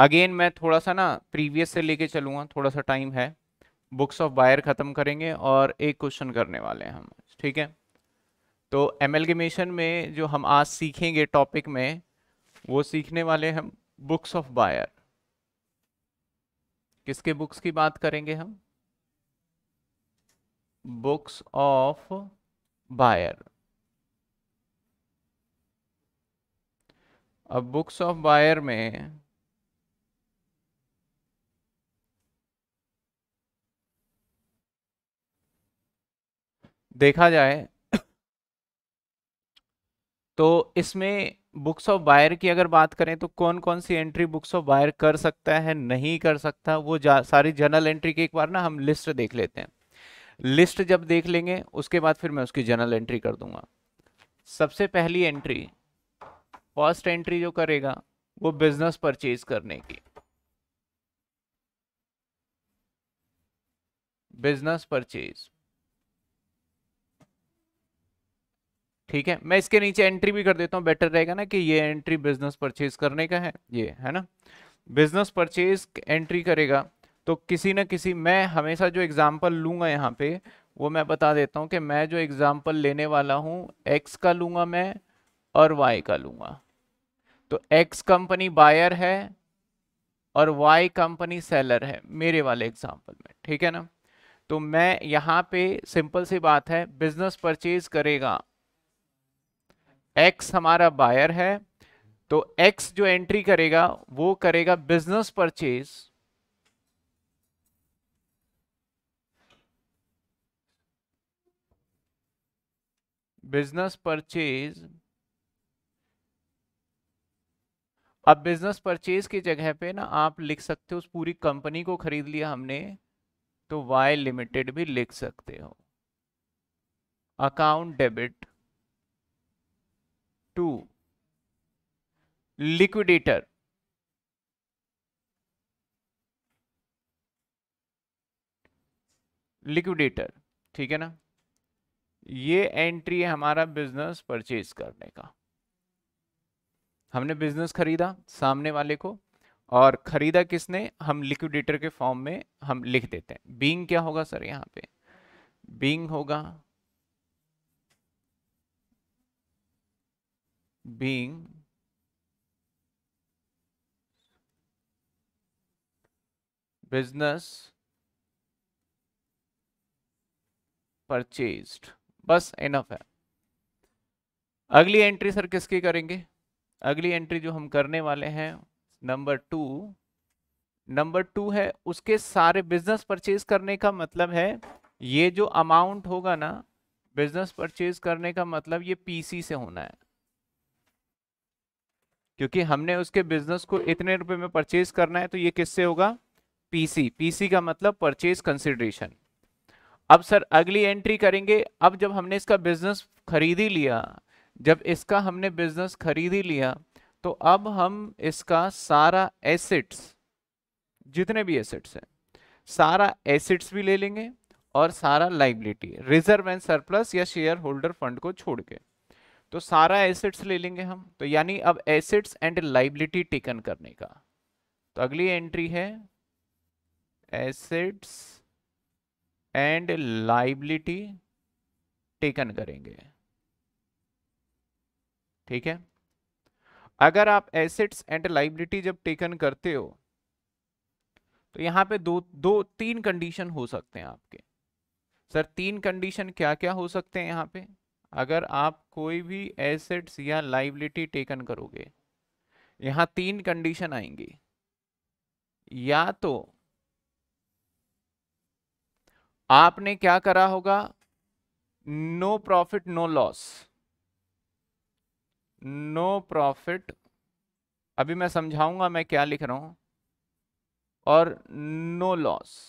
again मैं थोड़ा सा ना प्रीवियस से लेके चलूंगा थोड़ा सा टाइम है बुक्स ऑफ बायर ख़त्म करेंगे और एक क्वेश्चन करने वाले हैं हम ठीक है तो एमएलगेमेशन में जो हम आज सीखेंगे टॉपिक में वो सीखने वाले हम बुक्स ऑफ बायर किसके बुक्स की बात करेंगे हम बुक्स ऑफ बायर अब बुक्स ऑफ बायर में देखा जाए तो इसमें बुक्स ऑफ बायर की अगर बात करें तो कौन कौन सी एंट्री बुक्स ऑफ बायर कर सकता है नहीं कर सकता वो सारी जर्नल एंट्री की एक बार ना हम लिस्ट देख लेते हैं लिस्ट जब देख लेंगे उसके बाद फिर मैं उसकी जर्नल एंट्री कर दूंगा सबसे पहली एंट्री फर्स्ट एंट्री जो करेगा वो बिजनेस परचेज करने की बिजनेस परचेज ठीक है मैं इसके नीचे एंट्री भी कर देता हूँ बेटर रहेगा ना कि ये एंट्री बिजनेस परचेज करने का है ये है ना बिजनेस परचेज एंट्री करेगा तो किसी ना किसी मैं हमेशा जो एग्जाम्पल लूंगा यहाँ पे वो मैं बता देता हूँ कि मैं जो एग्जाम्पल लेने वाला हूँ एक्स का लूंगा मैं और वाई का लूंगा तो एक्स कंपनी बायर है और वाई कंपनी सेलर है मेरे वाले एग्जाम्पल में ठीक है ना तो मैं यहाँ पे सिंपल सी बात है बिजनेस परचेज करेगा एक्स हमारा बायर है तो एक्स जो एंट्री करेगा वो करेगा बिजनेस परचेज बिजनेस परचेज अब बिजनेस परचेज की जगह पे ना आप लिख सकते हो उस पूरी कंपनी को खरीद लिया हमने तो वाई लिमिटेड भी लिख सकते हो account debit to liquidator liquidator ठीक है ना ये एंट्री है हमारा बिजनेस परचेज करने का हमने बिजनेस खरीदा सामने वाले को और खरीदा किसने हम लिक्विडेटर के फॉर्म में हम लिख देते हैं बींग क्या होगा सर यहां पे बींग होगा being business purchased बस इनफ है अगली एंट्री सर किसकी करेंगे अगली एंट्री जो हम करने वाले हैं नंबर टू नंबर टू है उसके सारे बिजनेस परचेज करने का मतलब है ये जो अमाउंट होगा ना बिजनेस परचेज करने का मतलब ये पीसी से होना है क्योंकि हमने उसके बिजनेस को इतने रुपए में परचेज करना है तो ये किससे होगा पीसी पीसी का मतलब परचेज कंसिडरेशन अब सर अगली एंट्री करेंगे अब जब हमने इसका बिजनेस खरीद ही लिया जब इसका हमने बिजनेस खरीद ही लिया तो अब हम इसका सारा एसेट्स जितने भी एसेट्स हैं सारा एसेट्स भी ले लेंगे और सारा लाइबिलिटी रिजर्व एंड सरप्लस या शेयर होल्डर फंड को छोड़ के तो सारा एसेट्स ले लेंगे हम तो यानी अब एसेट्स एंड लाइबिलिटी टेकन करने का तो अगली एंट्री है एसेट्स एंड लाइबिलिटी टेकन करेंगे ठीक है अगर आप एसेट्स एंड लाइबिलिटी जब टेकन करते हो तो यहां पे दो दो तीन कंडीशन हो सकते हैं आपके सर तीन कंडीशन क्या क्या हो सकते हैं यहाँ पे अगर आप कोई भी एसेट्स या लाइबिलिटी टेकन करोगे यहाँ तीन कंडीशन आएंगी या तो आपने क्या करा होगा no profit no loss no profit अभी मैं समझाऊंगा मैं क्या लिख रहा हूं और no loss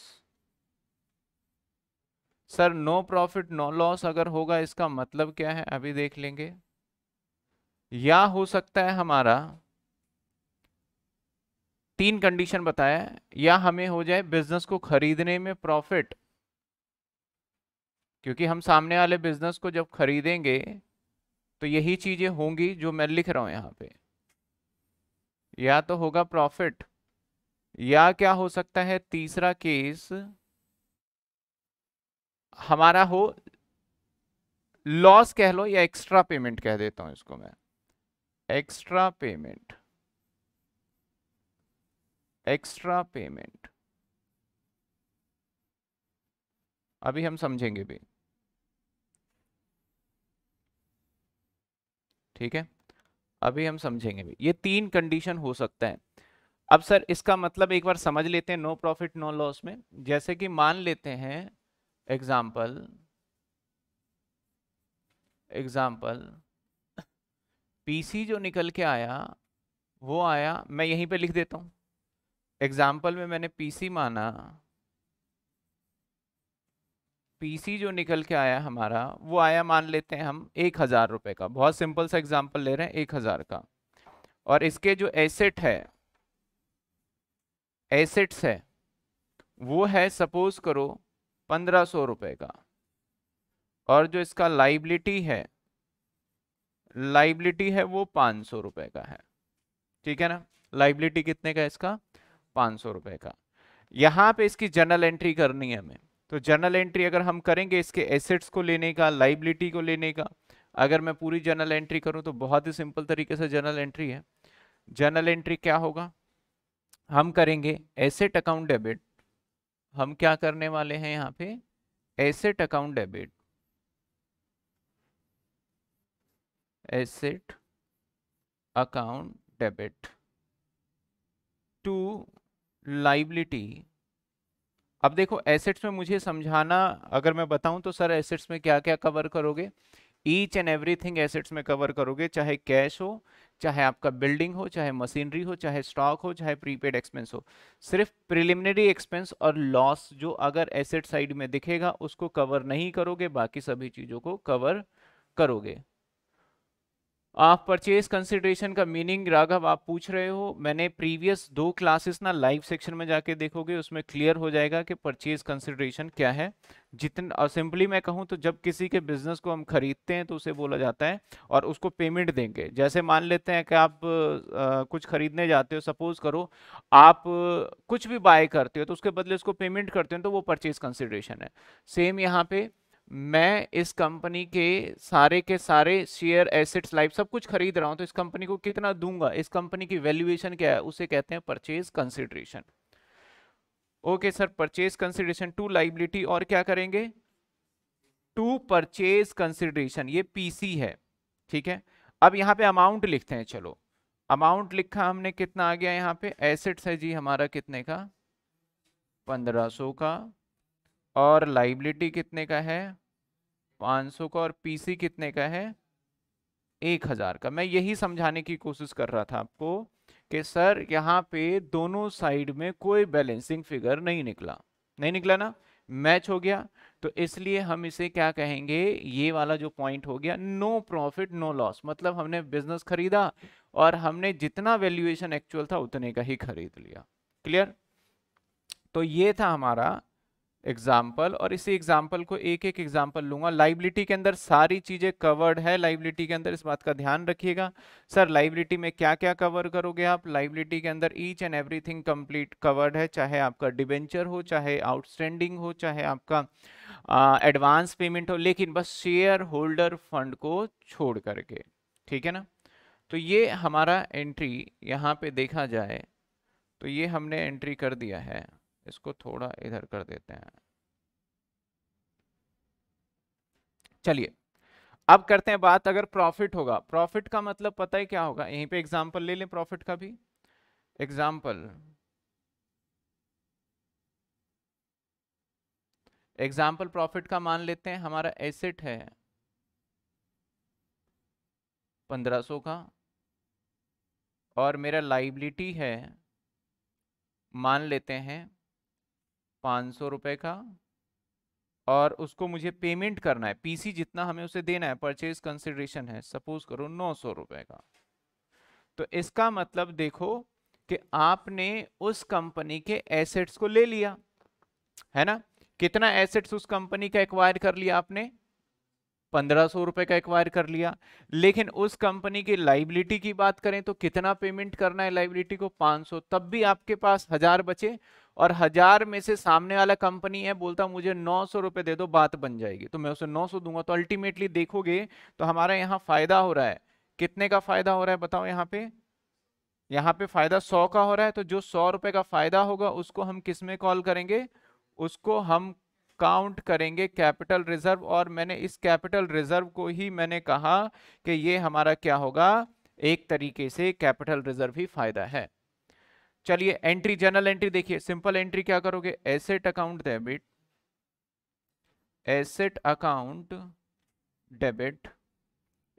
sir no profit no loss अगर होगा इसका मतलब क्या है अभी देख लेंगे या हो सकता है हमारा तीन कंडीशन बताया या हमें हो जाए बिजनेस को खरीदने में प्रॉफिट क्योंकि हम सामने वाले बिजनेस को जब खरीदेंगे तो यही चीजें होंगी जो मैं लिख रहा हूं यहाँ पे या तो होगा प्रॉफिट या क्या हो सकता है तीसरा केस हमारा हो लॉस कह लो या एक्स्ट्रा पेमेंट कह देता हूं इसको मैं एक्स्ट्रा पेमेंट एक्स्ट्रा पेमेंट अभी हम समझेंगे भी ठीक है अभी हम समझेंगे भी ये तीन कंडीशन हो सकता है अब सर इसका मतलब एक बार समझ लेते हैं नो प्रॉफिट नो लॉस में जैसे कि मान लेते हैं example एग्जाम्पल पीसी जो निकल के आया वो आया मैं यहीं पे लिख देता हूँ एग्जाम्पल में मैंने पीसी माना पीसी जो निकल के आया हमारा वो आया मान लेते हैं हम एक हज़ार रुपये का बहुत सिंपल सा एग्जाम्पल ले रहे हैं एक हज़ार का और इसके जो एसेट है एसेट्स है वो है सपोज करो पंद्रह सौ रुपये का और जो इसका लाइबिलिटी है लाइबिलिटी है वो पाँच सौ रुपये का है ठीक है ना लाइबिलिटी कितने का है इसका पाँच सौ रुपये का यहाँ पे इसकी जनरल एंट्री करनी है हमें तो जनरल एंट्री अगर हम करेंगे इसके एसेट्स को लेने का लाइबिलिटी को लेने का अगर मैं पूरी जनरल एंट्री करूँ तो बहुत ही सिंपल तरीके से जनरल एंट्री है जनरल एंट्री क्या होगा हम करेंगे एसेट अकाउंट डेबिट हम क्या करने वाले हैं यहाँ पे asset account debit asset account debit to liability अब देखो एसेट्स में मुझे समझाना अगर मैं बताऊं तो सर एसेट्स में क्या क्या कवर करोगे ईच एंड एवरीथिंग एसेट्स में कवर करोगे चाहे कैश हो चाहे आपका बिल्डिंग हो चाहे मशीनरी हो चाहे स्टॉक हो चाहे प्रीपेड एक्सपेंस हो सिर्फ प्रिलिमिनरी एक्सपेंस और लॉस जो अगर एसेट साइड में दिखेगा उसको कवर नहीं करोगे बाकी सभी चीज़ों को कवर करोगे आप परचेज कंसिडरेशन का मीनिंग राघव आप पूछ रहे हो मैंने प्रीवियस दो क्लासेस ना लाइव सेक्शन में जाके देखोगे उसमें क्लियर हो जाएगा कि परचेज कंसिडरेशन क्या है जितन सिंपली मैं कहूँ तो जब किसी के बिजनेस को हम खरीदते हैं तो उसे बोला जाता है और उसको पेमेंट देंगे जैसे मान लेते हैं कि आप आ, कुछ खरीदने जाते हो सपोज करो आप कुछ भी बाय करते हो तो उसके बदले उसको पेमेंट करते हो तो वो परचेज कंसिडरेशन है सेम यहाँ पे मैं इस कंपनी के सारे के सारे शेयर एसेट्स लाइफ सब कुछ खरीद रहा हूं तो इस कंपनी को कितना दूंगा इस कंपनी की वैल्यूएशन क्या है उसे कहते हैं purchase consideration okay sir purchase consideration to liability और क्या करेंगे टू परचेज कंसिडरेशन ये पीसी है ठीक है अब यहाँ पे अमाउंट लिखते हैं चलो अमाउंट लिखा हमने कितना आ गया यहाँ पे एसेट्स है जी हमारा कितने का पंद्रह सौ का और लाइबिलिटी कितने का है 500 का और पीसी कितने का है एक हज़ार का मैं यही समझाने की कोशिश कर रहा था आपको कि सर यहाँ पे दोनों साइड में कोई बैलेंसिंग फिगर नहीं निकला नहीं निकला ना मैच हो गया तो इसलिए हम इसे क्या कहेंगे ये वाला जो पॉइंट हो गया नो प्रॉफिट नो लॉस मतलब हमने बिजनेस खरीदा और हमने जितना वैल्यूएशन एक्चुअल था उतने का ही खरीद लिया क्लियर तो ये था हमारा एग्जाम्पल और इसी एग्जाम्पल को एक एक एग्जाम्पल लूंगा लाइबिलिटी के अंदर सारी चीज़ें कवर्ड है लाइबिलिटी के अंदर इस बात का ध्यान रखिएगा सर लाइबिलिटी में क्या क्या कवर करोगे आप लाइबिलिटी के अंदर each and everything complete covered है चाहे आपका डिबेंचर हो चाहे आउटस्टैंडिंग हो चाहे आपका एडवांस पेमेंट हो लेकिन बस शेयर होल्डर फंड को छोड़ करके ठीक है ना तो ये हमारा एंट्री यहाँ पे देखा जाए तो ये हमने एंट्री कर दिया है इसको थोड़ा इधर कर देते हैं चलिए अब करते हैं बात अगर प्रॉफिट होगा प्रॉफिट का मतलब पता ही क्या होगा यहीं पे एग्जांपल ले लें प्रॉफिट का भी एग्जांपल एग्जाम्पल प्रॉफिट का मान लेते हैं हमारा एसेट है पंद्रह सौ का और मेरा लाइबिलिटी है मान लेते हैं पाँच सौ रुपये का और उसको मुझे पेमेंट करना है पीसी जितना हमें उसे देना है परचेज कंसिडरेशन है सपोज करो नौ सौ रुपये का तो इसका मतलब देखो कि आपने उस कंपनी के एसेट्स को ले लिया है ना कितना एसेट्स उस कंपनी का एक्वायर कर लिया आपने पंद्रह सौ रुपये का एक्वायर कर लिया लेकिन उस कंपनी की लाइबिलिटी की बात करें तो कितना पेमेंट करना है लाइबिलिटी को पाँच सौ तब भी आपके पास हजार बचे और हजार में से सामने वाला कंपनी है बोलता मुझे नौ सौ रुपये दे दो बात बन जाएगी तो मैं उसे नौ सौ दूंगा तो अल्टीमेटली देखोगे तो हमारा यहाँ फायदा हो रहा है कितने का फायदा हो रहा है बताओ यहाँ पे यहाँ पे फायदा सौ का हो रहा है तो जो सौ रुपये का फायदा होगा उसको हम किस में कॉल करेंगे उसको हम काउंट करेंगे कैपिटल रिजर्व और मैंने इस कैपिटल रिजर्व को ही मैंने कहा कि ये हमारा क्या होगा एक तरीके से कैपिटल रिजर्व ही फायदा है चलिए एंट्री जनरल एंट्री देखिए सिंपल एंट्री क्या करोगे asset account debit asset account debit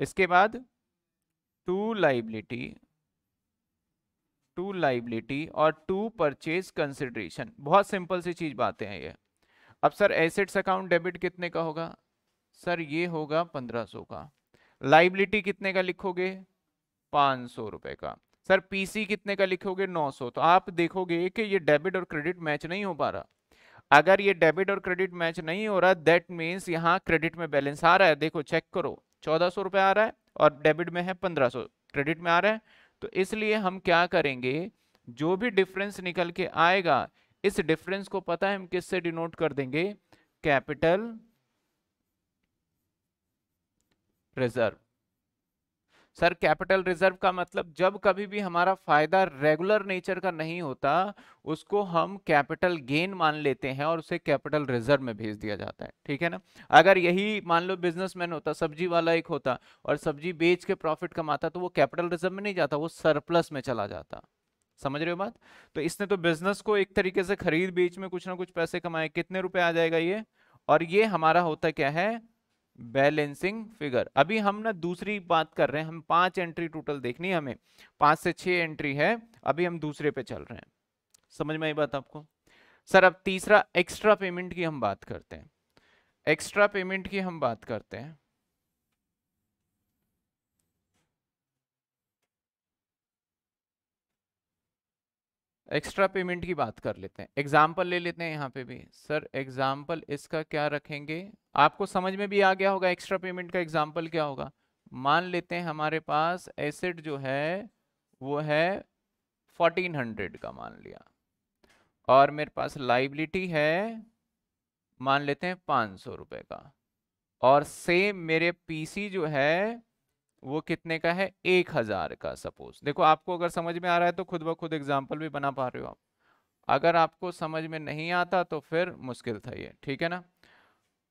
इसके बाद टू लाइबिलिटी टू लाइबिलिटी और टू परचेज कंसिडरेशन बहुत सिंपल सी चीज बातें हैं ये अब सर एसेट्स अकाउंट डेबिट कितने का होगा सर ये होगा पंद्रह सौ का लाइबिलिटी कितने का लिखोगे पाँच सौ रुपये का सर पीसी कितने का लिखोगे 900 तो आप देखोगे कि ये डेबिट और क्रेडिट मैच नहीं हो पा रहा अगर ये डेबिट और क्रेडिट मैच नहीं हो रहा दैट मीन्स यहाँ क्रेडिट में बैलेंस आ रहा है देखो चेक करो चौदह सौ आ रहा है और डेबिट में है पंद्रह क्रेडिट में आ रहा है तो इसलिए हम क्या करेंगे जो भी डिफरेंस निकल के आएगा इस डिफरेंस को पता है हम किससे डिनोट कर देंगे capital reserve sir capital reserve का मतलब जब कभी भी हमारा फायदा रेगुलर नेचर का नहीं होता उसको हम कैपिटल गेन मान लेते हैं और उसे कैपिटल रिजर्व में भेज दिया जाता है ठीक है ना अगर यही मान लो बिजनेसमैन होता सब्जी वाला एक होता और सब्जी बेच के प्रॉफिट कमाता तो वो कैपिटल रिजर्व में नहीं जाता वो सरप्लस में चला जाता समझ रहे हो बात तो इसने तो बिजनेस को एक तरीके से खरीद बेच में कुछ ना कुछ पैसे कमाए कितने रुपए आ जाएगा ये और ये हमारा होता क्या है बैलेंसिंग फिगर अभी हम ना दूसरी बात कर रहे हैं हम पांच एंट्री टोटल देखनी है हमें पांच से छह एंट्री है अभी हम दूसरे पे चल रहे हैं समझ में आई बात आपको सर अब तीसरा एक्स्ट्रा पेमेंट की हम बात करते हैं एक्स्ट्रा पेमेंट की हम बात करते हैं एक्स्ट्रा पेमेंट की बात कर लेते हैं एग्जाम्पल ले लेते हैं यहाँ पे भी सर एग्जाम्पल इसका क्या रखेंगे आपको समझ में भी आ गया होगा एक्स्ट्रा पेमेंट का एग्जाम्पल क्या होगा मान लेते हैं हमारे पास एसेट जो है वो है फोर्टीन हंड्रेड का मान लिया और मेरे पास लाइबिलिटी है मान लेते हैं पाँच सौ रुपये का और सेम मेरे पीसी जो है वो कितने का है एक हजार का सपोज देखो आपको अगर समझ में आ रहा है तो खुद ब खुद एग्जाम्पल भी बना पा रहे हो आप अगर आपको समझ में नहीं आता तो फिर मुश्किल था ये ठीक है ना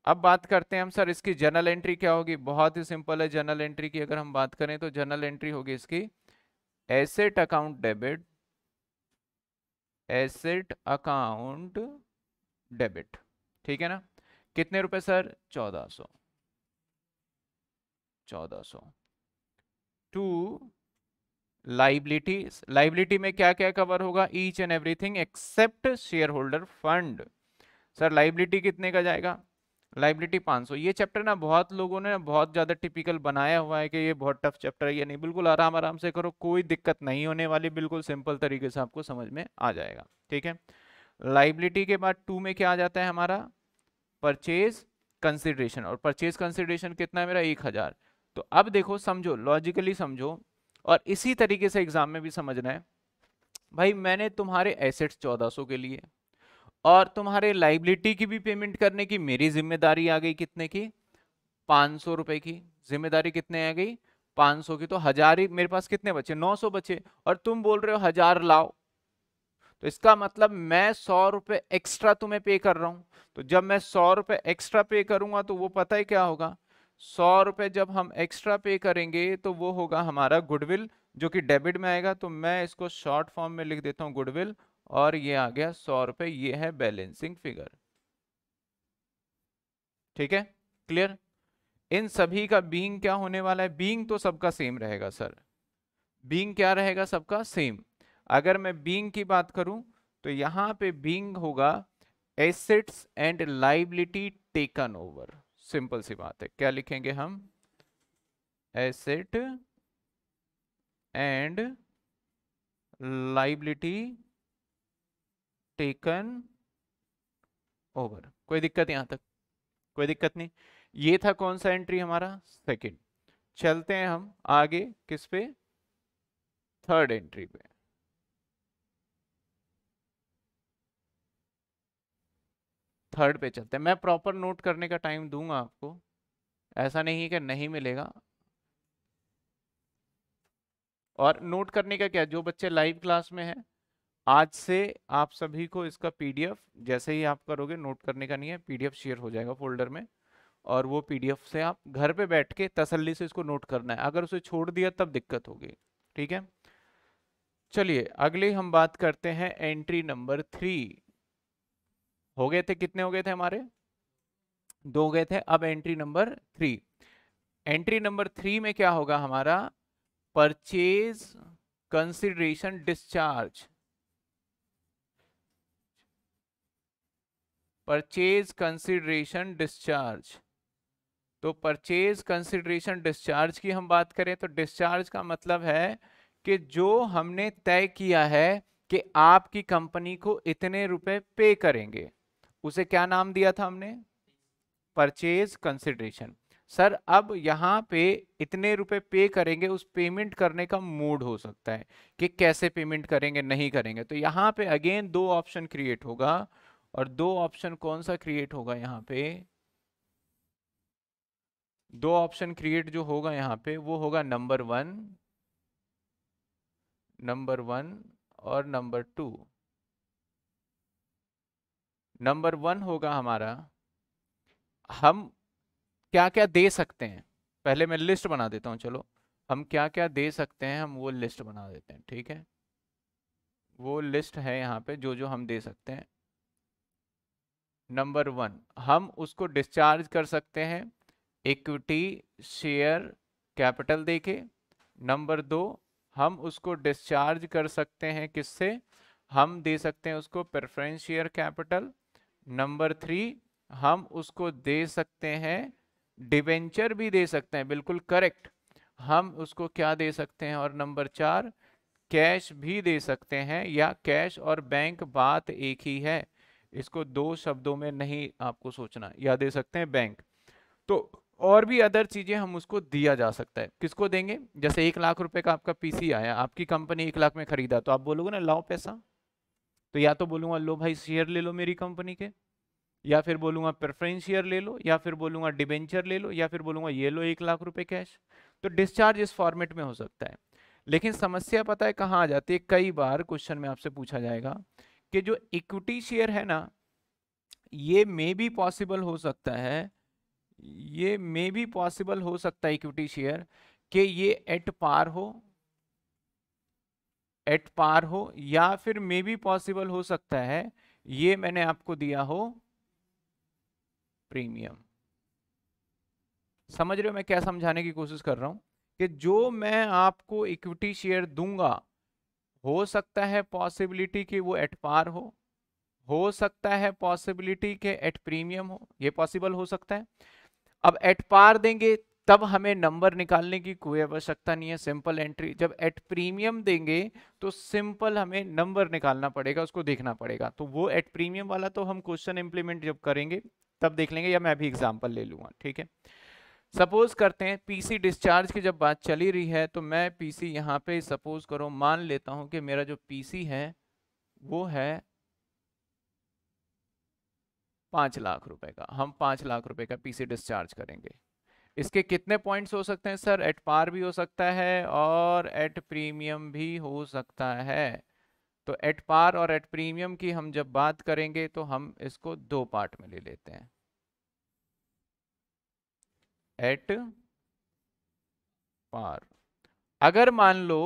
अब बात करते हैं हम सर इसकी जनरल एंट्री क्या होगी बहुत ही सिंपल है जनरल एंट्री की अगर हम बात करें तो जनरल एंट्री होगी इसकी asset account debit asset account debit ठीक है ना कितने रुपए सर चौदह सौ चौदह सौ टू लाइबिलिटीज लाइबिलिटी में क्या क्या कवर होगा each and everything except shareholder fund sir liability कितने का जाएगा लाइबिलिटी 500 ये चैप्टर ना बहुत लोगों ने बहुत ज़्यादा टिपिकल बनाया हुआ है कि ये बहुत टफ चैप्टर है ये नहीं बिल्कुल आराम आराम से करो कोई दिक्कत नहीं होने वाली बिल्कुल सिंपल तरीके से आपको समझ में आ जाएगा ठीक है लाइबिलिटी के बाद टू में क्या आ जाता है हमारा परचेज कंसिडरेशन और परचेज कंसिडरेशन कितना है मेरा एक हज़ार तो अब देखो समझो लॉजिकली समझो और इसी तरीके से एग्जाम में भी समझना है भाई मैंने तुम्हारे एसेट्स 1400 के लिए और तुम्हारे लाइबिलिटी की भी पेमेंट करने की मेरी जिम्मेदारी आ गई कितने की पाँच सौ रुपये की जिम्मेदारी कितने आ गई 500 की तो हजार ही मेरे पास कितने बचे 900 बचे और तुम बोल रहे हो हजार लाओ तो इसका मतलब मैं सौ रुपये एक्स्ट्रा तुम्हें पे कर रहा हूँ तो जब मैं सौ रुपये एक्स्ट्रा पे करूंगा तो वो पता ही क्या होगा सौ रुपये जब हम एक्स्ट्रा पे करेंगे तो वो होगा हमारा गुडविल जो कि डेबिट में आएगा तो मैं इसको शॉर्ट फॉर्म में लिख देता हूँ गुडविल और ये आ गया सौ रुपये ये है बैलेंसिंग फिगर ठीक है क्लियर इन सभी का बींग क्या होने वाला है बींग तो सबका सेम रहेगा सर बींग क्या रहेगा सबका सेम अगर मैं बींग की बात करूं तो यहाँ पे बींग होगा assets and liability taken over simple सी बात है क्या लिखेंगे हम asset and liability taken over कोई दिक्कत यहां तक कोई दिक्कत नहीं ये था कौन सा एंट्री हमारा सेकंड चलते हैं हम आगे किस पे थर्ड एंट्री पे थर्ड पे चलते हैं मैं प्रॉपर नोट करने का टाइम दूंगा आपको ऐसा नहीं है कि नहीं मिलेगा और नोट करने का क्या जो बच्चे लाइव क्लास में हैं आज से आप सभी को इसका पीडीएफ जैसे ही आप करोगे नोट करने का नहीं है पीडीएफ शेयर हो जाएगा फोल्डर में और वो पीडीएफ से आप घर पे बैठ के तसल्ली से इसको नोट करना है अगर उसे छोड़ दिया तब दिक्कत होगी ठीक है चलिए अगले हम बात करते हैं एंट्री नंबर थ्री हो गए थे कितने हो गए थे हमारे दो हो गए थे अब entry number three entry number three में क्या होगा हमारा purchase consideration discharge purchase consideration discharge तो परचेज कंसिडरेशन डिस्चार्ज की हम बात करें तो डिस्चार्ज का मतलब है कि जो हमने तय किया है कि आपकी कंपनी को इतने रुपए पे करेंगे उसे क्या नाम दिया था हमने परचेज कंसिडरेशन सर अब यहाँ पे इतने रुपए पे करेंगे उस पेमेंट करने का मूड हो सकता है कि कैसे पेमेंट करेंगे नहीं करेंगे तो यहाँ पे अगेन दो ऑप्शन क्रिएट होगा और दो ऑप्शन कौन सा क्रिएट होगा यहाँ पे दो ऑप्शन क्रिएट जो होगा यहाँ पे वो होगा नंबर वन नंबर वन और नंबर टू नंबर वन होगा हमारा हम क्या क्या दे सकते हैं पहले मैं लिस्ट बना देता हूँ चलो हम क्या क्या दे सकते हैं हम वो लिस्ट बना देते हैं ठीक है वो लिस्ट है यहाँ पे जो जो हम दे सकते हैं नंबर वन हम उसको डिस्चार्ज कर सकते हैं इक्विटी शेयर कैपिटल देके नंबर दो हम उसको डिस्चार्ज कर सकते हैं किससे हम दे सकते हैं उसको preference share capital number three हम उसको दे सकते हैं डिवेंचर भी दे सकते हैं बिल्कुल करेक्ट हम उसको क्या दे सकते हैं और नंबर चार कैश भी दे सकते हैं या कैश और बैंक बात एक ही है इसको दो शब्दों में नहीं आपको सोचना या दे सकते हैं बैंक तो और भी अदर चीज़ें हम उसको दिया जा सकता है किसको देंगे जैसे एक लाख रुपए का आपका पीसी आया आपकी कंपनी एक लाख में खरीदा तो आप बोलोगे ना लाओ पैसा तो या तो बोलूंगा लो भाई शेयर ले लो मेरी कंपनी के या फिर बोलूंगा प्रेफरेंस शेयर ले लो या फिर बोलूंगा डिबेंचर ले लो या फिर बोलूंगा ये लो एक लाख रुपए कैश तो डिस्चार्ज इस फॉर्मेट में हो सकता है लेकिन समस्या पता है कहाँ आ जाती है कई बार क्वेश्चन में आपसे पूछा जाएगा कि जो इक्विटी शेयर है ना ये मे भी पॉसिबल हो सकता है ये मे भी पॉसिबल हो सकता है इक्विटी शेयर कि ये एट पार हो एट पार हो या फिर मे बी पॉसिबल हो सकता है ये मैंने आपको दिया हो प्रीमियम समझ रहे हो मैं क्या समझाने की कोशिश कर रहा हूं कि जो मैं आपको इक्विटी शेयर दूंगा हो सकता है पॉसिबिलिटी कि वो एट पार हो हो सकता है पॉसिबिलिटी के एट प्रीमियम हो ये पॉसिबल हो सकता है अब एट पार देंगे तब हमें नंबर निकालने की कोई आवश्यकता नहीं है सिंपल एंट्री जब एट प्रीमियम देंगे तो सिंपल हमें नंबर निकालना पड़ेगा उसको देखना पड़ेगा तो वो एट प्रीमियम वाला तो हम क्वेश्चन इंप्लीमेंट जब करेंगे तब देख लेंगे या मैं भी एग्जाम्पल ले लूँगा ठीक है सपोज करते हैं पीसी डिस्चार्ज की जब बात चली रही है तो मैं पीसी यहाँ पे सपोज करो मान लेता हूँ कि मेरा जो पीसी है वो है पाँच लाख रुपए का हम पाँच लाख रुपए का पीसी डिस्चार्ज करेंगे इसके कितने पॉइंट्स हो सकते हैं सर एट पार भी हो सकता है और एट प्रीमियम भी हो सकता है तो एट पार और एट प्रीमियम की हम जब बात करेंगे तो हम इसको दो पार्ट में ले लेते हैं एट पार अगर मान लो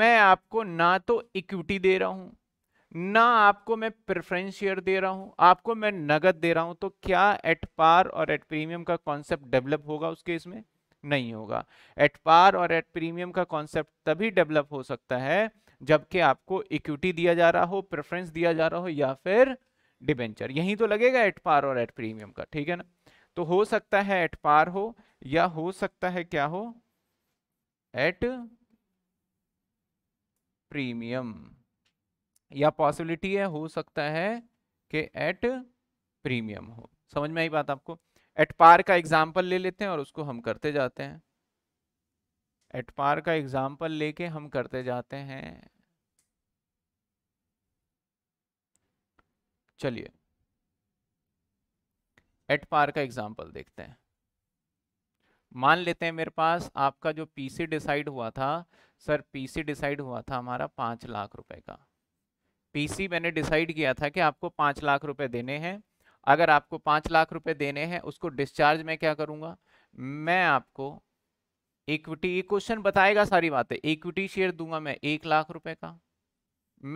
मैं आपको ना तो इक्विटी दे रहा हूं ना आपको मैं प्रेफरेंस शेयर दे रहा हूँ आपको मैं नगद दे रहा हूँ तो क्या एट पार और एट प्रीमियम का कॉन्सेप्ट डेवलप होगा उस केस में नहीं होगा एट पार और एट प्रीमियम का कॉन्सेप्ट तभी डेवलप हो सकता है जबकि आपको इक्विटी दिया जा रहा हो प्रेफरेंस दिया जा रहा हो या फिर डिबेंचर यहीं तो लगेगा एट पार और एट प्रीमियम का ठीक है ना तो हो सकता है एट पार हो या हो सकता है क्या हो एट प्रीमियम या पॉसिबिलिटी है हो सकता है कि एट प्रीमियम हो समझ में आई बात आपको एट पार का एग्जाम्पल ले लेते हैं और उसको हम करते जाते हैं एट पार का एग्जाम्पल लेके हम करते जाते हैं चलिए एट पार का एग्जाम्पल देखते हैं मान लेते हैं मेरे पास आपका जो पीसी डिसाइड हुआ था सर पीसी डिसाइड हुआ था हमारा पांच लाख रुपए का पीसी मैंने डिसाइड किया था कि आपको पाँच लाख रुपए देने हैं अगर आपको पाँच लाख रुपए देने हैं उसको डिस्चार्ज मैं क्या करूँगा मैं आपको इक्विटी ये क्वेश्चन बताएगा सारी बातें इक्विटी शेयर दूंगा मैं एक लाख रुपए का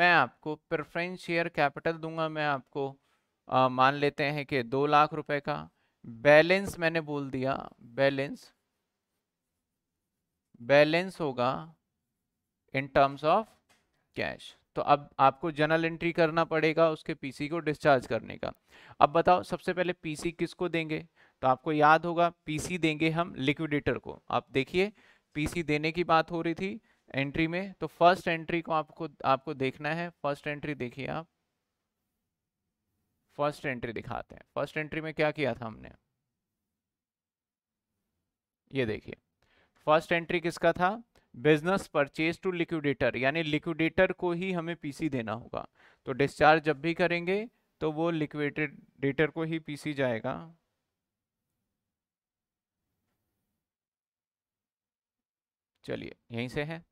मैं आपको प्रेफरेंस शेयर कैपिटल दूंगा मैं आपको आ, मान लेते हैं कि दो लाख रुपए का बैलेंस मैंने बोल दिया बैलेंस बैलेंस होगा इन टर्म्स ऑफ कैश तो अब आपको जनरल एंट्री करना पड़ेगा उसके पीसी को डिस्चार्ज करने का अब बताओ सबसे पहले पीसी किसको देंगे तो आपको याद होगा पीसी देंगे हम लिक्विडेटर को आप देखिए पीसी देने की बात हो रही थी एंट्री में तो फर्स्ट एंट्री को आपको आपको देखना है फर्स्ट एंट्री देखिए आप फर्स्ट एंट्री दिखाते हैं फर्स्ट एंट्री में क्या किया था हमने ये देखिए फर्स्ट एंट्री किसका था बिजनेस परचेज टू लिक्विडेटर यानी लिक्विडेटर को ही हमें पीसी देना होगा तो डिस्चार्ज जब भी करेंगे तो वो लिक्विडेटर को ही पीसी जाएगा चलिए यहीं से है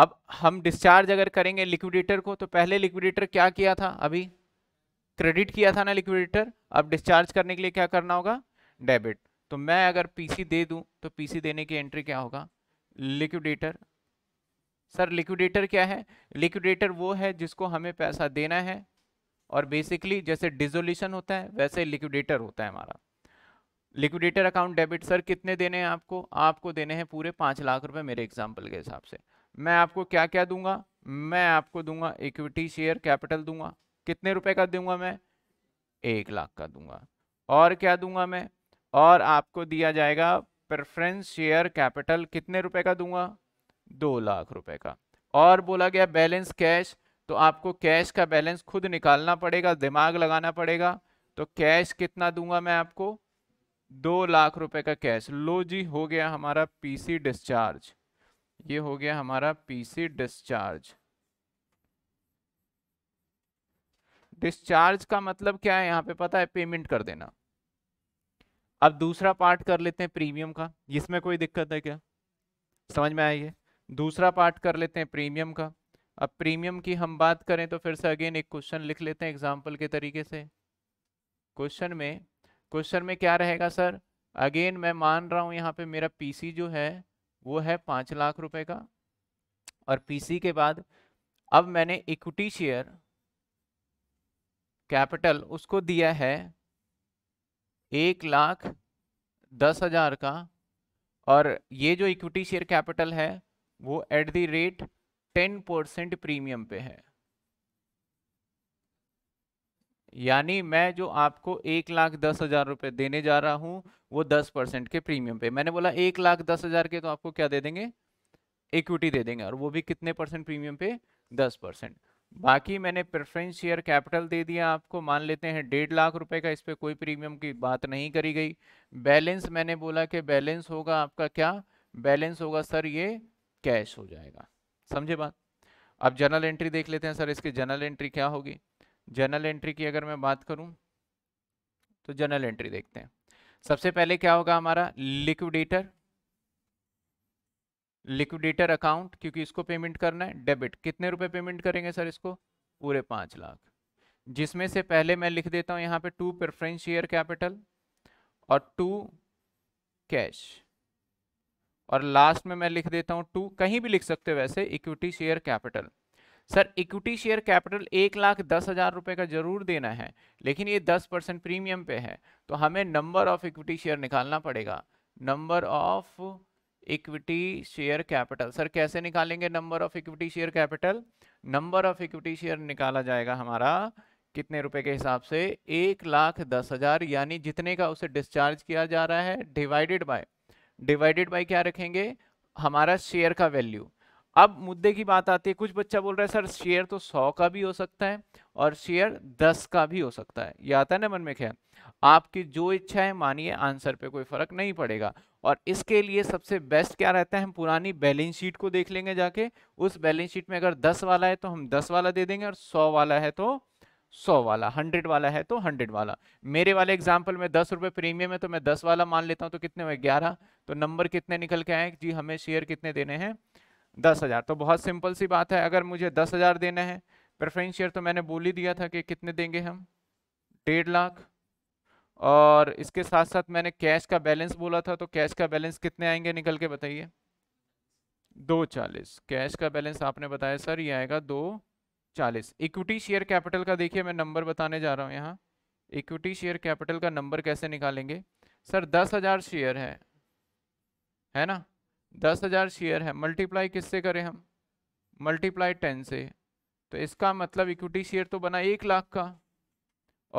अब हम डिस्चार्ज अगर करेंगे लिक्विडेटर को तो पहले लिक्विडेटर क्या किया था अभी क्रेडिट किया था ना लिक्विडेटर अब डिस्चार्ज करने के लिए क्या करना होगा डेबिट तो मैं अगर पीसी दे दूं तो पीसी देने की एंट्री क्या होगा लिक्विडेटर सर लिक्विडेटर क्या है लिक्विडेटर वो है जिसको हमें पैसा देना है और बेसिकली जैसे डिजोल्यूशन होता है वैसे लिक्विडेटर होता है हमारा लिक्विडेटर अकाउंट डेबिट सर कितने देने हैं आपको आपको देने हैं पूरे पाँच लाख रुपये मेरे एग्जाम्पल के हिसाब से मैं आपको क्या क्या दूंगा मैं आपको दूंगा इक्विटी शेयर कैपिटल दूंगा कितने रुपए का दूंगा मैं एक लाख का दूंगा और क्या दूंगा मैं और आपको दिया जाएगा प्रेफरेंस शेयर कैपिटल कितने रुपए का दूंगा दो लाख रुपए का और बोला गया बैलेंस कैश तो आपको कैश का बैलेंस खुद निकालना पड़ेगा दिमाग लगाना पड़ेगा तो कैश कितना दूंगा मैं आपको दो लाख रुपए का कैश लो जी हो गया हमारा पीसी डिस्चार्ज ये हो गया हमारा पीसी डिस्चार्ज डिस्चार्ज का मतलब क्या है यहाँ पे पता है पेमेंट कर देना अब दूसरा पार्ट कर लेते हैं प्रीमियम का इसमें कोई दिक्कत है क्या समझ में आई है दूसरा पार्ट कर लेते हैं प्रीमियम का अब प्रीमियम की हम बात करें तो फिर से अगेन एक क्वेश्चन लिख लेते हैं एग्जाम्पल के तरीके से क्वेश्चन में क्वेश्चन में क्या रहेगा सर अगेन मैं मान रहा हूँ यहाँ पे मेरा पीसी जो है वो है पाँच लाख रुपए का और पीसी के बाद अब मैंने इक्विटी शेयर कैपिटल उसको दिया है एक लाख दस हज़ार का और ये जो इक्विटी शेयर कैपिटल है वो at the rate ten percent premium पे है यानी मैं जो आपको एक लाख दस हज़ार रुपये देने जा रहा हूँ वो दस परसेंट के प्रीमियम पे मैंने बोला एक लाख दस हज़ार के तो आपको क्या दे देंगे इक्विटी दे देंगे और वो भी कितने परसेंट प्रीमियम पे दस परसेंट बाकी मैंने प्रेफरेंस शेयर कैपिटल दे दिया आपको मान लेते हैं डेढ़ लाख रुपए का इस पर कोई प्रीमियम की बात नहीं करी गई बैलेंस मैंने बोला कि बैलेंस होगा आपका क्या बैलेंस होगा सर ये कैश हो जाएगा समझे बात अब जनरल एंट्री देख लेते हैं सर इसकी जनरल एंट्री क्या होगी जनरल एंट्री की अगर मैं बात करूं तो जनरल एंट्री देखते हैं सबसे पहले क्या होगा हमारा लिक्विडेटर लिक्विडेटर अकाउंट क्योंकि इसको पेमेंट करना है डेबिट कितने रुपए पेमेंट करेंगे सर इसको पूरे पाँच लाख जिसमें से पहले मैं लिख देता हूँ यहाँ पे टू प्रेफरेंस शेयर कैपिटल और टू कैश और लास्ट में मैं लिख देता हूँ टू कहीं भी लिख सकते हो वैसे equity share capital sir equity share capital एक लाख दस हज़ार रुपये का जरूर देना है लेकिन ये दस परसेंट प्रीमियम पे है तो हमें नंबर ऑफ इक्विटी शेयर निकालना पड़ेगा number of equity share capital sir कैसे निकालेंगे number of equity share capital number of equity share निकाला जाएगा हमारा कितने रुपए के हिसाब से एक लाख दस हजार यानी जितने का उसे डिस्चार्ज किया जा रहा है डिवाइडेड बाय डिवाइडेड बाय क्या रखेंगे हमारा शेयर का वैल्यू अब मुद्दे की बात आती है कुछ बच्चा बोल रहा है सर शेयर तो सौ का भी हो सकता है और शेयर दस का भी हो सकता है यह आता है ना मन में ख्याल आपकी जो इच्छा है मानिए आंसर पे कोई फर्क नहीं पड़ेगा और इसके लिए सबसे बेस्ट क्या रहता है हम पुरानी बैलेंस शीट को देख लेंगे जाके उस बैलेंस शीट में अगर दस वाला है तो हम दस वाला दे देंगे और सौ वाला है तो सौ वाला हंड्रेड वाला है तो हंड्रेड वाला मेरे वाले एग्जाम्पल में दस रुपये प्रीमियम है तो मैं दस वाला मान लेता हूँ तो कितने हुए ग्यारह तो नंबर कितने निकल के आए जी हमें शेयर कितने देने हैं दस हज़ार तो बहुत सिंपल सी बात है अगर मुझे दस हज़ार देना है प्रेफरेंस शेयर तो मैंने बोल ही दिया था कि कितने देंगे हम डेढ़ लाख और इसके साथ साथ मैंने कैश का बैलेंस बोला था तो कैश का बैलेंस कितने आएंगे निकल के बताइए दो चालीस कैश का बैलेंस आपने बताया सर ये आएगा दो चालीस इक्विटी शेयर कैपिटल का देखिए मैं नंबर बताने जा रहा हूँ यहाँ इक्विटी शेयर कैपिटल का नंबर कैसे निकालेंगे सर दस हज़ार शेयर है है ना दस हज़ार शेयर है मल्टीप्लाई किससे करें हम मल्टीप्लाई टेन से तो इसका मतलब इक्विटी शेयर तो बना एक लाख का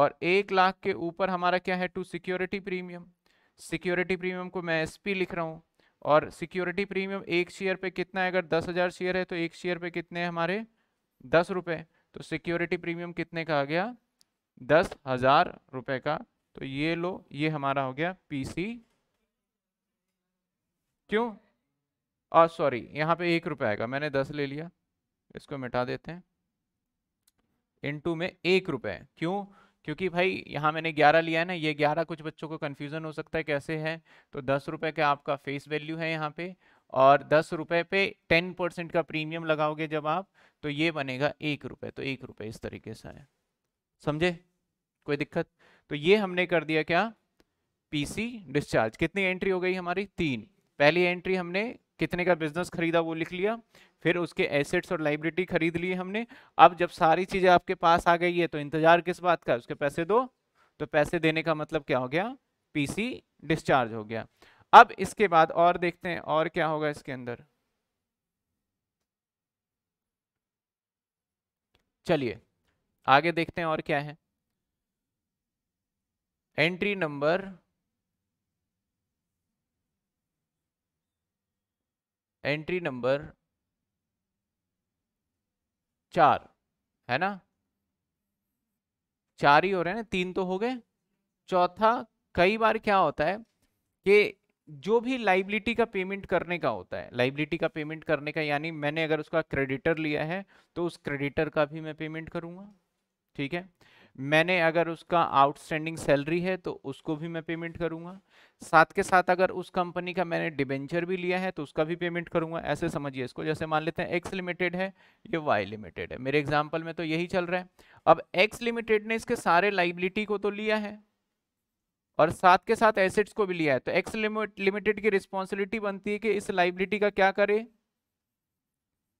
और एक लाख के ऊपर हमारा क्या है to security premium security premium को मैं एसपी लिख रहा हूँ और सिक्योरिटी प्रीमियम एक शेयर पे कितना है अगर दस हज़ार शेयर है तो एक शेयर पे कितने हैं हमारे दस रुपये तो सिक्योरिटी प्रीमियम कितने का आ गया दस हज़ार रुपये का तो ये लो ये हमारा हो गया पीसी क्यों और सॉरी यहाँ पे एक रुपया आएगा मैंने दस ले लिया इसको मिटा देते हैं इनटू में एक रुपये क्यों क्योंकि भाई यहाँ मैंने ग्यारह लिया है ना ये ग्यारह कुछ बच्चों को कन्फ्यूज़न हो सकता है कैसे है तो दस रुपये का आपका फेस वैल्यू है यहाँ पे और दस रुपये पे टेन परसेंट का प्रीमियम लगाओगे जब आप तो ये बनेगा एक रुपये तो एक रुपये इस तरीके से है समझे कोई दिक्कत तो ये हमने कर दिया क्या पीसी डिस्चार्ज कितनी एंट्री हो गई हमारी तीन पहली एंट्री हमने कितने का बिजनेस खरीदा वो लिख लिया फिर उसके एसेट्स और लाइब्रिटी खरीद लिए हमने अब जब सारी चीजें आपके पास आ गई है तो इंतजार किस बात का उसके पैसे दो तो पैसे देने का मतलब क्या हो गया पीसी डिस्चार्ज हो गया अब इसके बाद और देखते हैं और क्या होगा इसके अंदर चलिए आगे देखते हैं और क्या है एंट्री नंबर एंट्री नंबर चार है ना चार ही हो रहे हैं ना तीन तो हो गए चौथा कई बार क्या होता है कि जो भी लाइबिलिटी का पेमेंट करने का होता है लाइबिलिटी का पेमेंट करने का यानी मैंने अगर उसका क्रेडिटर लिया है तो उस क्रेडिटर का भी मैं पेमेंट करूंगा ठीक है मैंने अगर उसका आउटस्टैंडिंग सैलरी है तो उसको भी मैं पेमेंट करूँगा साथ के साथ अगर उस कंपनी का मैंने डिबेंचर भी लिया है तो उसका भी पेमेंट करूँगा ऐसे समझिए इसको जैसे मान लेते हैं एक्स लिमिटेड है ये वाई लिमिटेड है मेरे एग्जाम्पल में तो यही चल रहा है अब एक्स लिमिटेड ने इसके सारे लाइबिलिटी को तो लिया है और साथ के साथ एसेट्स को भी लिया है तो एक्स लिमिटेड की रिस्पॉन्सिबिलिटी बनती है कि इस लाइबिलिटी का क्या करे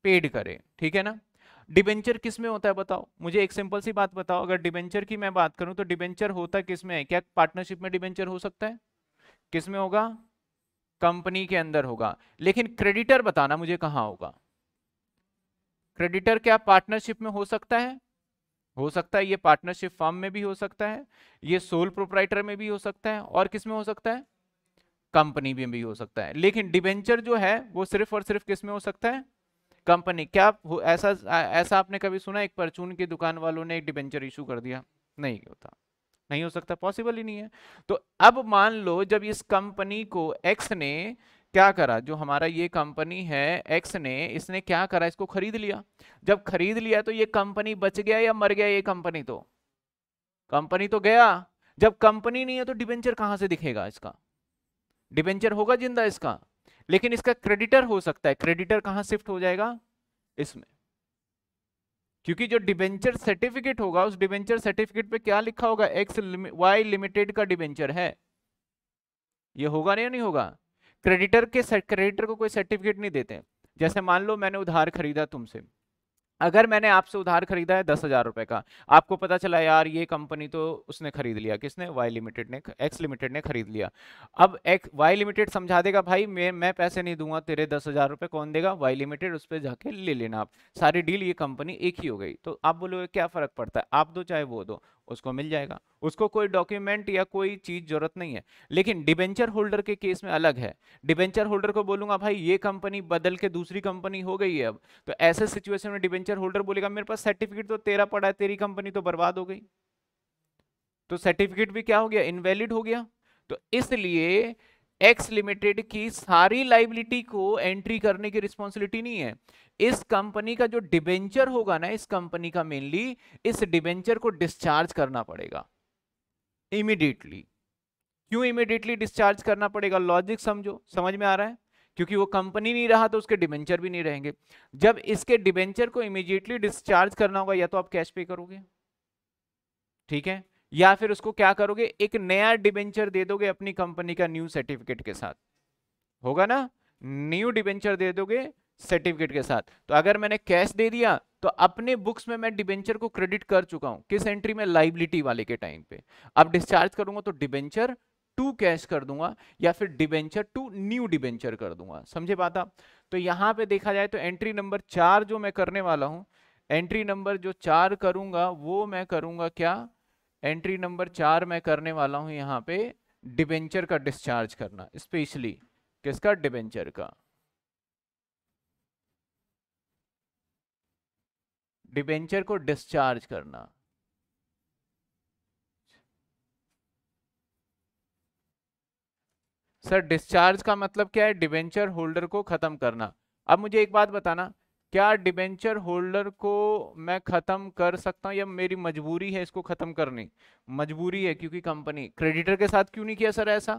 पेड करे ठीक है ना डिबेंचर किस में होता है बताओ मुझे एक सिंपल सी बात बताओ अगर डिबेंचर की मैं बात करूं तो डिबेंचर होता किस में है क्या पार्टनरशिप में डिबेंचर हो सकता है किस में होगा कंपनी के अंदर होगा लेकिन क्रेडिटर बताना मुझे कहां होगा क्रेडिटर क्या पार्टनरशिप में हो सकता है हो सकता है ये पार्टनरशिप फॉर्म में भी हो सकता है ये सोल प्रोपराइटर में भी हो सकता है और किस में हो सकता है कंपनी में भी हो सकता है लेकिन डिबेंचर जो है वो सिर्फ और सिर्फ किस में हो सकता है कंपनी क्या ऐसा ऐसा आपने कभी सुना एक परचून की दुकान वालों ने एक डिबेंचर इशू कर दिया नहीं होता नहीं हो सकता पॉसिबल ही नहीं है तो अब मान लो जब इस कंपनी को एक्स ने क्या करा जो हमारा ये कंपनी है एक्स ने इसने क्या करा इसको खरीद लिया जब खरीद लिया तो ये कंपनी बच गया या मर गया ये कंपनी तो कंपनी तो गया जब कंपनी नहीं है तो डिबेंचर कहां से दिखेगा इसका डिबेंचर होगा जिंदा इसका लेकिन इसका क्रेडिटर हो सकता है क्रेडिटर कहां शिफ्ट हो जाएगा इसमें क्योंकि जो डिबेंचर सर्टिफिकेट होगा उस डिबेंचर सर्टिफिकेट पे क्या लिखा होगा एक्स वाई लिमिटेड का डिबेंचर है ये होगा नहीं नहीं होगा क्रेडिटर के क्रेडिटर को कोई सर्टिफिकेट नहीं देते जैसे मान लो मैंने उधार खरीदा तुमसे अगर मैंने आपसे उधार खरीदा है दस हजार रुपए का आपको पता चला यार ये कंपनी तो उसने खरीद लिया किसने वाई लिमिटेड ने एक्स लिमिटेड ने खरीद लिया अब एक्स वाई लिमिटेड समझा देगा भाई मैं मैं पैसे नहीं दूंगा तेरे दस हजार रुपये कौन देगा वाई लिमिटेड उस पर जाके ले लेना आप सारी डील ये कंपनी एक ही हो गई तो आप बोलोगे क्या फ़र्क पड़ता है आप दो चाहे वो दो उसको मिल जाएगा उसको कोई डॉक्यूमेंट या कोई चीज़ जरूरत नहीं है लेकिन डिबेंचर होल्डर के केस में अलग है डिबेंचर होल्डर को बोलूंगा भाई ये कंपनी बदल के दूसरी कंपनी हो गई है अब तो ऐसे सिचुएशन में डिबेंचर होल्डर बोलेगा मेरे पास सर्टिफिकेट तो तेरा पड़ा है तेरी कंपनी तो बर्बाद हो गई तो सर्टिफिकेट भी क्या हो गया इनवैलिड हो गया तो इसलिए एक्स लिमिटेड की सारी लाइबिलिटी को एंट्री करने की रिस्पॉन्सिबिलिटी नहीं है इस कंपनी का जो डिबेंचर होगा ना इस कंपनी का मेनली इस डिबेंचर को डिस्चार्ज करना पड़ेगा इमिडिएटली क्यों इमिडिएटली डिस्चार्ज करना पड़ेगा लॉजिक समझो समझ में आ रहा है क्योंकि वो कंपनी नहीं रहा तो उसके डिबेंचर भी नहीं रहेंगे जब इसके डिबेंचर को इमिडिएटली डिस्चार्ज करना होगा या तो आप कैश पे करोगे ठीक है या फिर उसको क्या करोगे एक नया डिबेंचर दे दोगे अपनी कंपनी का न्यू सर्टिफिकेट के साथ होगा ना न्यू डिबेंचर दे दोगे सर्टिफिकेट के साथ तो अगर मैंने कैश दे दिया तो अपने बुक्स में मैं डिबेंचर को क्रेडिट कर चुका हूं किस एंट्री में लाइबिलिटी वाले के टाइम पे अब डिस्चार्ज करूंगा तो डिबेंचर टू कैश कर दूंगा या फिर डिबेंचर टू न्यू डिबेंचर कर दूंगा समझे बात आप तो यहाँ पे देखा जाए तो एंट्री नंबर चार जो मैं करने वाला हूँ एंट्री नंबर जो चार करूंगा वो मैं करूंगा क्या एंट्री नंबर चार मैं करने वाला हूं यहाँ पे डिबेंचर का डिस्चार्ज करना स्पेशली किसका डिबेंचर का डिबेंचर को डिस्चार्ज करना सर डिस्चार्ज का मतलब क्या है डिबेंचर होल्डर को खत्म करना अब मुझे एक बात बताना क्या डिबेंचर होल्डर को मैं ख़त्म कर सकता हूँ या मेरी मजबूरी है इसको ख़त्म करनी मजबूरी है क्योंकि कंपनी क्रेडिटर के साथ क्यों नहीं किया सर ऐसा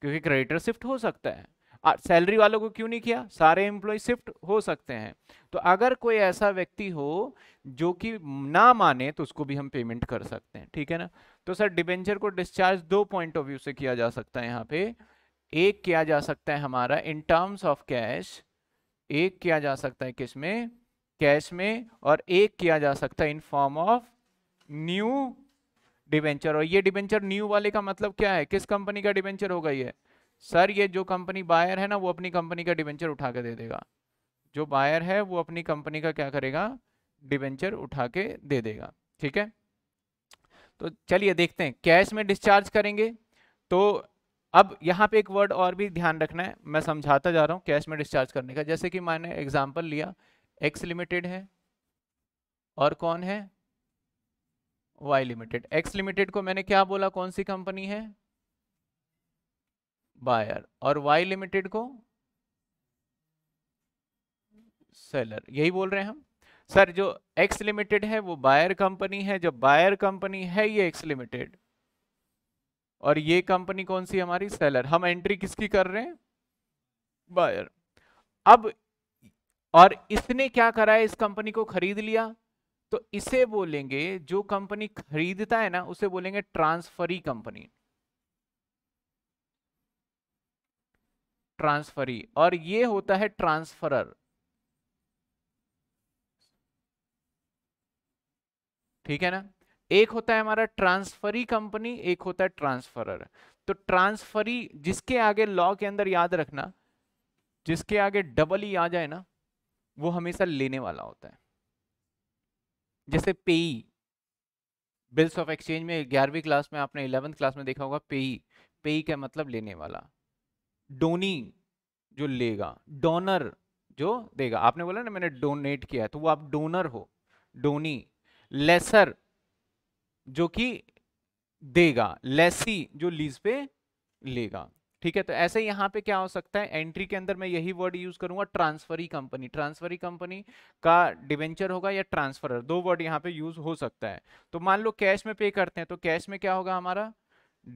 क्योंकि क्रेडिटर शिफ्ट हो सकता है सैलरी वालों को क्यों नहीं किया सारे एम्प्लॉय शिफ्ट हो सकते हैं तो अगर कोई ऐसा व्यक्ति हो जो कि ना माने तो उसको भी हम पेमेंट कर सकते हैं ठीक है ना तो सर डिबेंचर को डिस्चार्ज दो पॉइंट ऑफ व्यू से किया जा सकता है यहाँ पे एक किया जा सकता है हमारा इन टर्म्स ऑफ कैश एक किया जा सकता है किसमें कैश में और एक किया जा सकता है in form of new debenture और ये डिवेंचर न्यू वाले का मतलब क्या है किस कंपनी का डिवेंचर होगा ये सर ये जो कंपनी बायर है ना वो अपनी कंपनी का डिवेंचर उठा के दे देगा जो बायर है वो अपनी कंपनी का क्या करेगा डिवेंचर उठा के दे देगा ठीक है तो चलिए देखते हैं कैश में डिस्चार्ज करेंगे तो अब यहाँ पे एक वर्ड और भी ध्यान रखना है मैं समझाता जा रहा हूँ कैश में डिस्चार्ज करने का जैसे कि मैंने एग्जाम्पल लिया एक्स लिमिटेड है और कौन है वाई लिमिटेड एक्स लिमिटेड को मैंने क्या बोला कौन सी कंपनी है बायर और वाई लिमिटेड को सेलर यही बोल रहे हैं हम सर जो एक्स लिमिटेड है वो बायर कंपनी है जो बायर कंपनी है ये एक्स लिमिटेड और ये कंपनी कौन सी हमारी सेलर हम एंट्री किसकी कर रहे हैं बायर अब और इसने क्या करा है इस कंपनी को खरीद लिया तो इसे बोलेंगे जो कंपनी खरीदता है ना उसे बोलेंगे ट्रांसफरी कंपनी ट्रांसफरी और ये होता है ट्रांसफरर ठीक है ना एक होता है हमारा ट्रांसफरी कंपनी एक होता है ट्रांसफरर तो ट्रांसफरी जिसके आगे लॉ के अंदर याद रखना जिसके आगे डबल ई e आ जाए ना वो हमेशा लेने वाला होता है जैसे पेई बिल्स ऑफ एक्सचेंज में ग्यारहवीं क्लास में आपने इलेवंथ क्लास में देखा होगा पेई पेई का मतलब लेने वाला डोनी जो लेगा डोनर जो देगा आपने बोला ना मैंने डोनेट किया है तो वो आप डोनर हो डोनी लेसर जो कि देगा लेसी जो लीज पे लेगा ठीक है तो ऐसे यहां पे क्या हो सकता है एंट्री के अंदर मैं यही वर्ड यूज करूंगा ट्रांसफरी कंपनी ट्रांसफरी कंपनी का डिवेंचर होगा या ट्रांसफर दो वर्ड यहाँ पे यूज हो सकता है तो मान लो कैश में पे करते हैं तो कैश में क्या होगा हमारा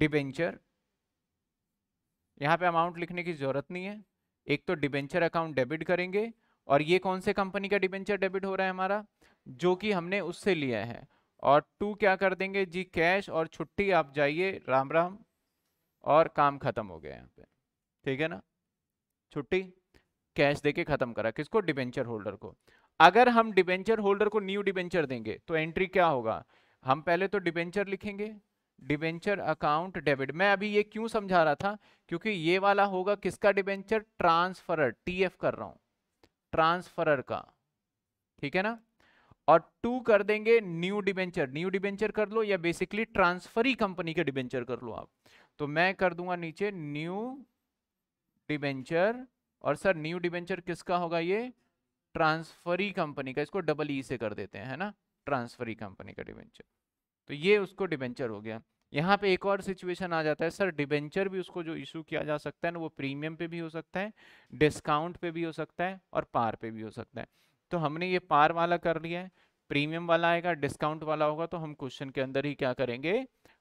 डिवेंचर यहाँ पे अमाउंट लिखने की जरूरत नहीं है एक तो डिबेंचर अकाउंट डेबिट करेंगे और ये कौन से कंपनी का डिबेंचर डेबिट हो रहा है हमारा जो कि हमने उससे लिया है और टू क्या कर देंगे जी कैश और छुट्टी आप जाइए राम राम और काम खत्म हो गया यहाँ पे ठीक है ना छुट्टी कैश देके खत्म करा किसको डिबेंचर होल्डर को अगर हम डिबेंचर होल्डर को न्यू डिबेंचर देंगे तो एंट्री क्या होगा हम पहले तो डिबेंचर लिखेंगे डिबेंचर अकाउंट डेबिट मैं अभी ये क्यों समझा रहा था क्योंकि ये वाला होगा किसका डिबेंचर ट्रांसफरर टीएफ कर रहा हूं ट्रांसफरर का ठीक है ना और टू कर देंगे न्यू डिबेंचर न्यू डिबेंचर कर लो या बेसिकली ट्रांसफर ही कंपनी के डिबेंचर कर लो आप तो मैं कर दूंगा नीचे न्यू डिबेंचर और सर न्यू डिबेंचर किसका होगा ये ट्रांसफरी कंपनी का इसको डबल ई e से कर देते हैं है ना ट्रांसफरी कंपनी का डिबेंचर तो ये उसको डिबेंचर हो गया यहाँ पे एक और सिचुएशन आ जाता है सर डिबेंचर भी उसको जो इशू किया जा सकता है ना वो प्रीमियम पे भी हो सकता है डिस्काउंट पे भी हो सकता है और पार पे भी हो सकता है तो हमने ये पार वाला कर लिया है प्रीमियम वाला आएगा डिस्काउंट वाला होगा तो हम क्वेश्चन के अंदर ही क्या करेंगे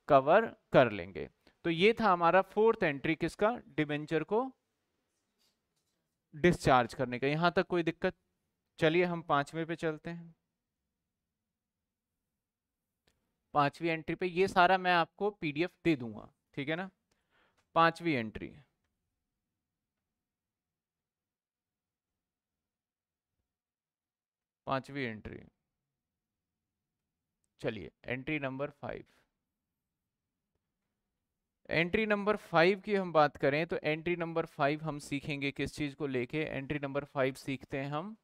कवर कर लेंगे तो ये था हमारा फोर्थ एंट्री किसका डिवेंचर को डिस्चार्ज करने का यहां तक कोई दिक्कत चलिए हम पांचवें पे चलते हैं पांचवी एंट्री पे ये सारा मैं आपको पीडीएफ दे दूंगा ठीक है ना पांचवी एंट्री है पांचवी एंट्री चलिए entry number five entry number five की हम बात करें तो एंट्री नंबर फाइव हम सीखेंगे किस चीज को लेके एंट्री नंबर फाइव सीखते हैं हम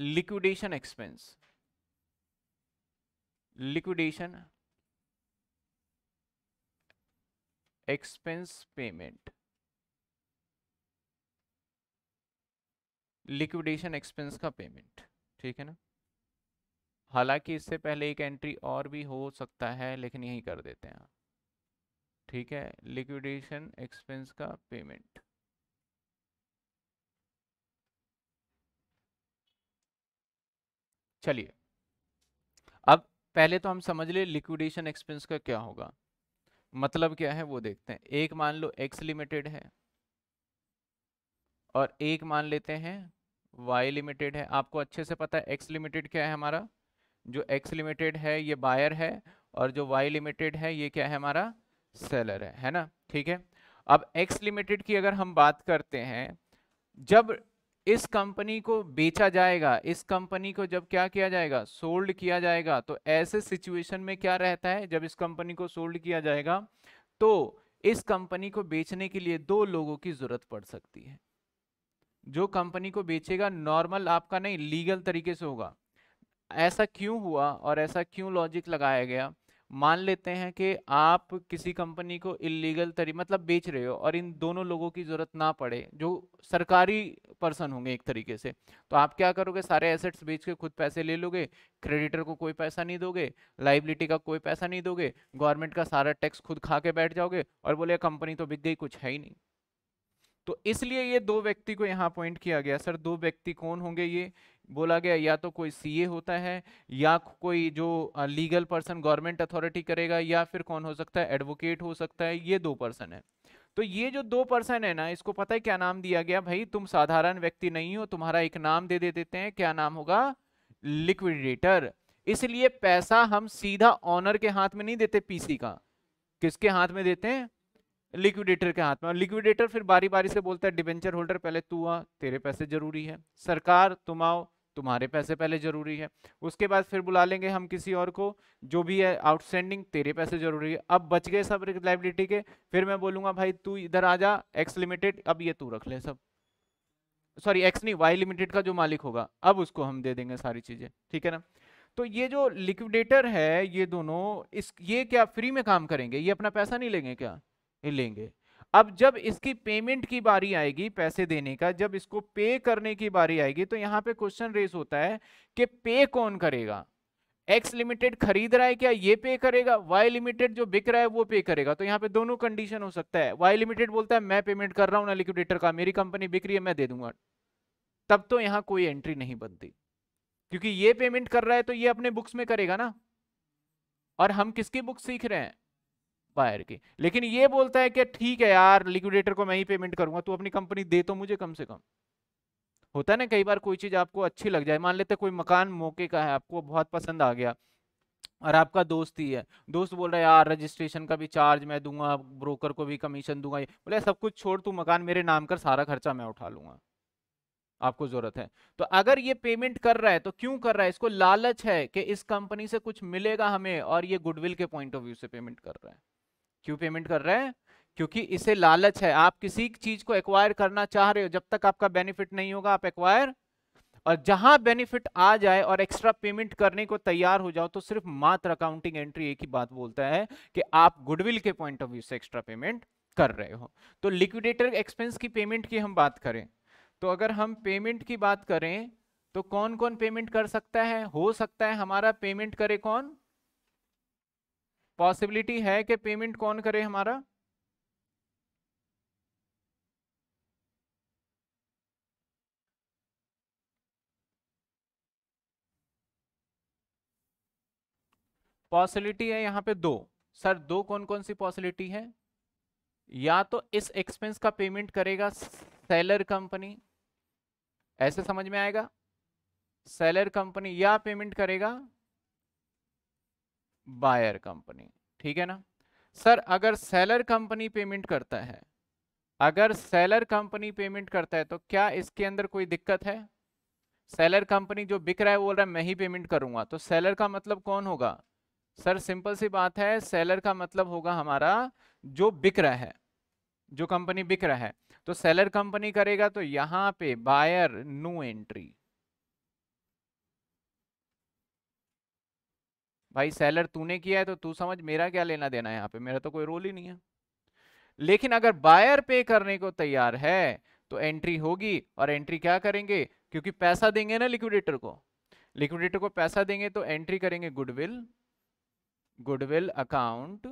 liquidation expense liquidation expense payment liquidation expense का पेमेंट ठीक है ना हालांकि इससे पहले एक एंट्री और भी हो सकता है लेकिन यही कर देते हैं ठीक है लिक्विडेशन एक्सपेंस का पेमेंट चलिए अब पहले तो हम समझ ले लिक्विडेशन एक्सपेंस का क्या होगा मतलब क्या है वो देखते हैं एक मान लो एक्स लिमिटेड है और एक मान लेते हैं वाई लिमिटेड है आपको अच्छे से पता है एक्स लिमिटेड क्या है हमारा जो एक्स लिमिटेड है ये बायर है और जो वाई लिमिटेड है ये क्या है हमारा सेलर है है ना ठीक है अब एक्स लिमिटेड की अगर हम बात करते हैं जब इस कंपनी को बेचा जाएगा इस कंपनी को जब क्या किया जाएगा सोल्ड किया जाएगा तो ऐसे सिचुएशन में क्या रहता है जब इस कंपनी को सोल्ड किया जाएगा तो इस कंपनी को बेचने के लिए दो लोगों की जरूरत पड़ सकती है जो कंपनी को बेचेगा नॉर्मल आपका नहीं लीगल तरीके से होगा ऐसा क्यों हुआ और ऐसा क्यों लॉजिक लगाया गया मान लेते हैं कि आप किसी कंपनी को इलीगल तरी मतलब बेच रहे हो और इन दोनों लोगों की ज़रूरत ना पड़े जो सरकारी पर्सन होंगे एक तरीके से तो आप क्या करोगे सारे एसेट्स बेच के खुद पैसे ले लोगे क्रेडिटर को कोई पैसा नहीं दोगे लाइबिलिटी का कोई पैसा नहीं दोगे गवर्नमेंट का सारा टैक्स खुद खा के बैठ जाओगे और बोले कंपनी तो बिक गई कुछ है ही नहीं तो इसलिए ये दो व्यक्ति को यहाँ अपॉइंट किया गया सर दो व्यक्ति कौन होंगे ये बोला गया या तो कोई सीए होता है या कोई जो लीगल पर्सन गवर्नमेंट अथॉरिटी करेगा या फिर कौन हो सकता है एडवोकेट हो सकता है ये दो पर्सन है तो ये जो दो पर्सन है ना इसको पता है क्या नाम दिया गया भाई तुम साधारण व्यक्ति नहीं हो तुम्हारा एक नाम दे दे देते हैं क्या नाम होगा लिक्विडेटर इसलिए पैसा हम सीधा ऑनर के हाथ में नहीं देते पीसी का किसके हाथ में देते हैं लिक्विडेटर के हाथ में और लिक्विडेटर फिर बारी बारी से बोलता है डिवेंचर होल्डर पहले तू आ तेरे पैसे जरूरी है सरकार तुम आओ तुम्हारे पैसे पहले जरूरी है उसके बाद फिर बुला लेंगे हम किसी और को जो भी है आउटस्टैंडिंग तेरे पैसे जरूरी है अब बच गए सब लाइबिलिटी के फिर मैं बोलूंगा भाई तू इधर आ जा एक्स लिमिटेड अब ये तू रख ले सब सॉरी एक्स नहीं वाई लिमिटेड का जो मालिक होगा अब उसको हम दे देंगे सारी चीजें ठीक है ना तो ये जो लिक्विडेटर है ये दोनों इस ये क्या फ्री में काम करेंगे ये अपना पैसा नहीं लेंगे क्या लेंगे अब जब इसकी पेमेंट की बारी आएगी पैसे देने का जब इसको पे करने की बारी आएगी तो यहाँ पे क्वेश्चन रेस होता है कि पे कौन करेगा एक्स लिमिटेड खरीद रहा है क्या ये पे करेगा वाई लिमिटेड जो बिक रहा है वो पे करेगा तो यहाँ पे दोनों कंडीशन हो सकता है वाई लिमिटेड बोलता है मैं पेमेंट कर रहा हूँ ना लिक्विडेटर का मेरी कंपनी बिक रही है मैं दे दूंगा तब तो यहाँ कोई एंट्री नहीं बनती क्योंकि ये पेमेंट कर रहा है तो ये अपने बुक्स में करेगा ना और हम किसकी बुक सीख रहे हैं बायर की लेकिन ये बोलता है कि ठीक है यार लिक्विडेटर को मैं ही पेमेंट करूंगा तू अपनी कंपनी दे तो मुझे कम से कम होता है ना कई बार कोई चीज़ आपको अच्छी लग जाए मान लेते कोई मकान मौके का है आपको बहुत पसंद आ गया और आपका दोस्त ही है दोस्त बोल रहा है यार रजिस्ट्रेशन का भी चार्ज मैं दूंगा ब्रोकर को भी कमीशन दूंगा ये बोले सब कुछ छोड़ तू मकान मेरे नाम कर सारा खर्चा मैं उठा लूंगा आपको जरूरत है तो अगर ये पेमेंट कर रहा है तो क्यों कर रहा है इसको लालच है कि इस कंपनी से कुछ मिलेगा हमें और ये गुडविल के पॉइंट ऑफ व्यू से पेमेंट कर रहा है क्यों पेमेंट कर रहे हैं क्योंकि इसे लालच है आप किसी चीज को एक्वायर करना चाह रहे हो जब तक आपका बेनिफिट नहीं होगा आप एक्वायर और जहां बेनिफिट आ जाए और एक्स्ट्रा पेमेंट करने को तैयार हो जाओ तो सिर्फ मात्र अकाउंटिंग एंट्री एक ही बात बोलता है कि आप गुडविल के पॉइंट ऑफ व्यू से एक्स्ट्रा पेमेंट कर रहे हो तो लिक्विडेटर एक्सपेंस की पेमेंट की हम बात करें तो अगर हम पेमेंट की बात करें तो कौन कौन पेमेंट कर सकता है हो सकता है हमारा पेमेंट करे कौन पॉसिबिलिटी है कि पेमेंट कौन करे हमारा पॉसिबिलिटी है यहां पे दो सर दो कौन कौन सी पॉसिबिलिटी है या तो इस एक्सपेंस का पेमेंट करेगा सेलर कंपनी ऐसे समझ में आएगा सेलर कंपनी या पेमेंट करेगा बायर कंपनी ठीक है ना सर अगर सेलर कंपनी पेमेंट करता है अगर सेलर कंपनी पेमेंट करता है तो क्या इसके अंदर कोई दिक्कत है सेलर कंपनी जो बिक रहा है वो बोल रहा है मैं ही पेमेंट करूंगा तो सेलर का मतलब कौन होगा सर सिंपल सी बात है सेलर का मतलब होगा हमारा जो बिक रहा है जो कंपनी बिक रहा है तो सेलर कंपनी करेगा तो यहां पे बायर नो एंट्री भाई सेलर तूने किया है तो तू समझ मेरा क्या लेना देना है यहाँ पे मेरा तो कोई रोल ही नहीं है लेकिन अगर बायर पे करने को तैयार है तो एंट्री होगी और एंट्री क्या करेंगे क्योंकि पैसा देंगे ना लिक्विडेटर को लिक्विडेटर को पैसा देंगे तो एंट्री करेंगे goodwill goodwill account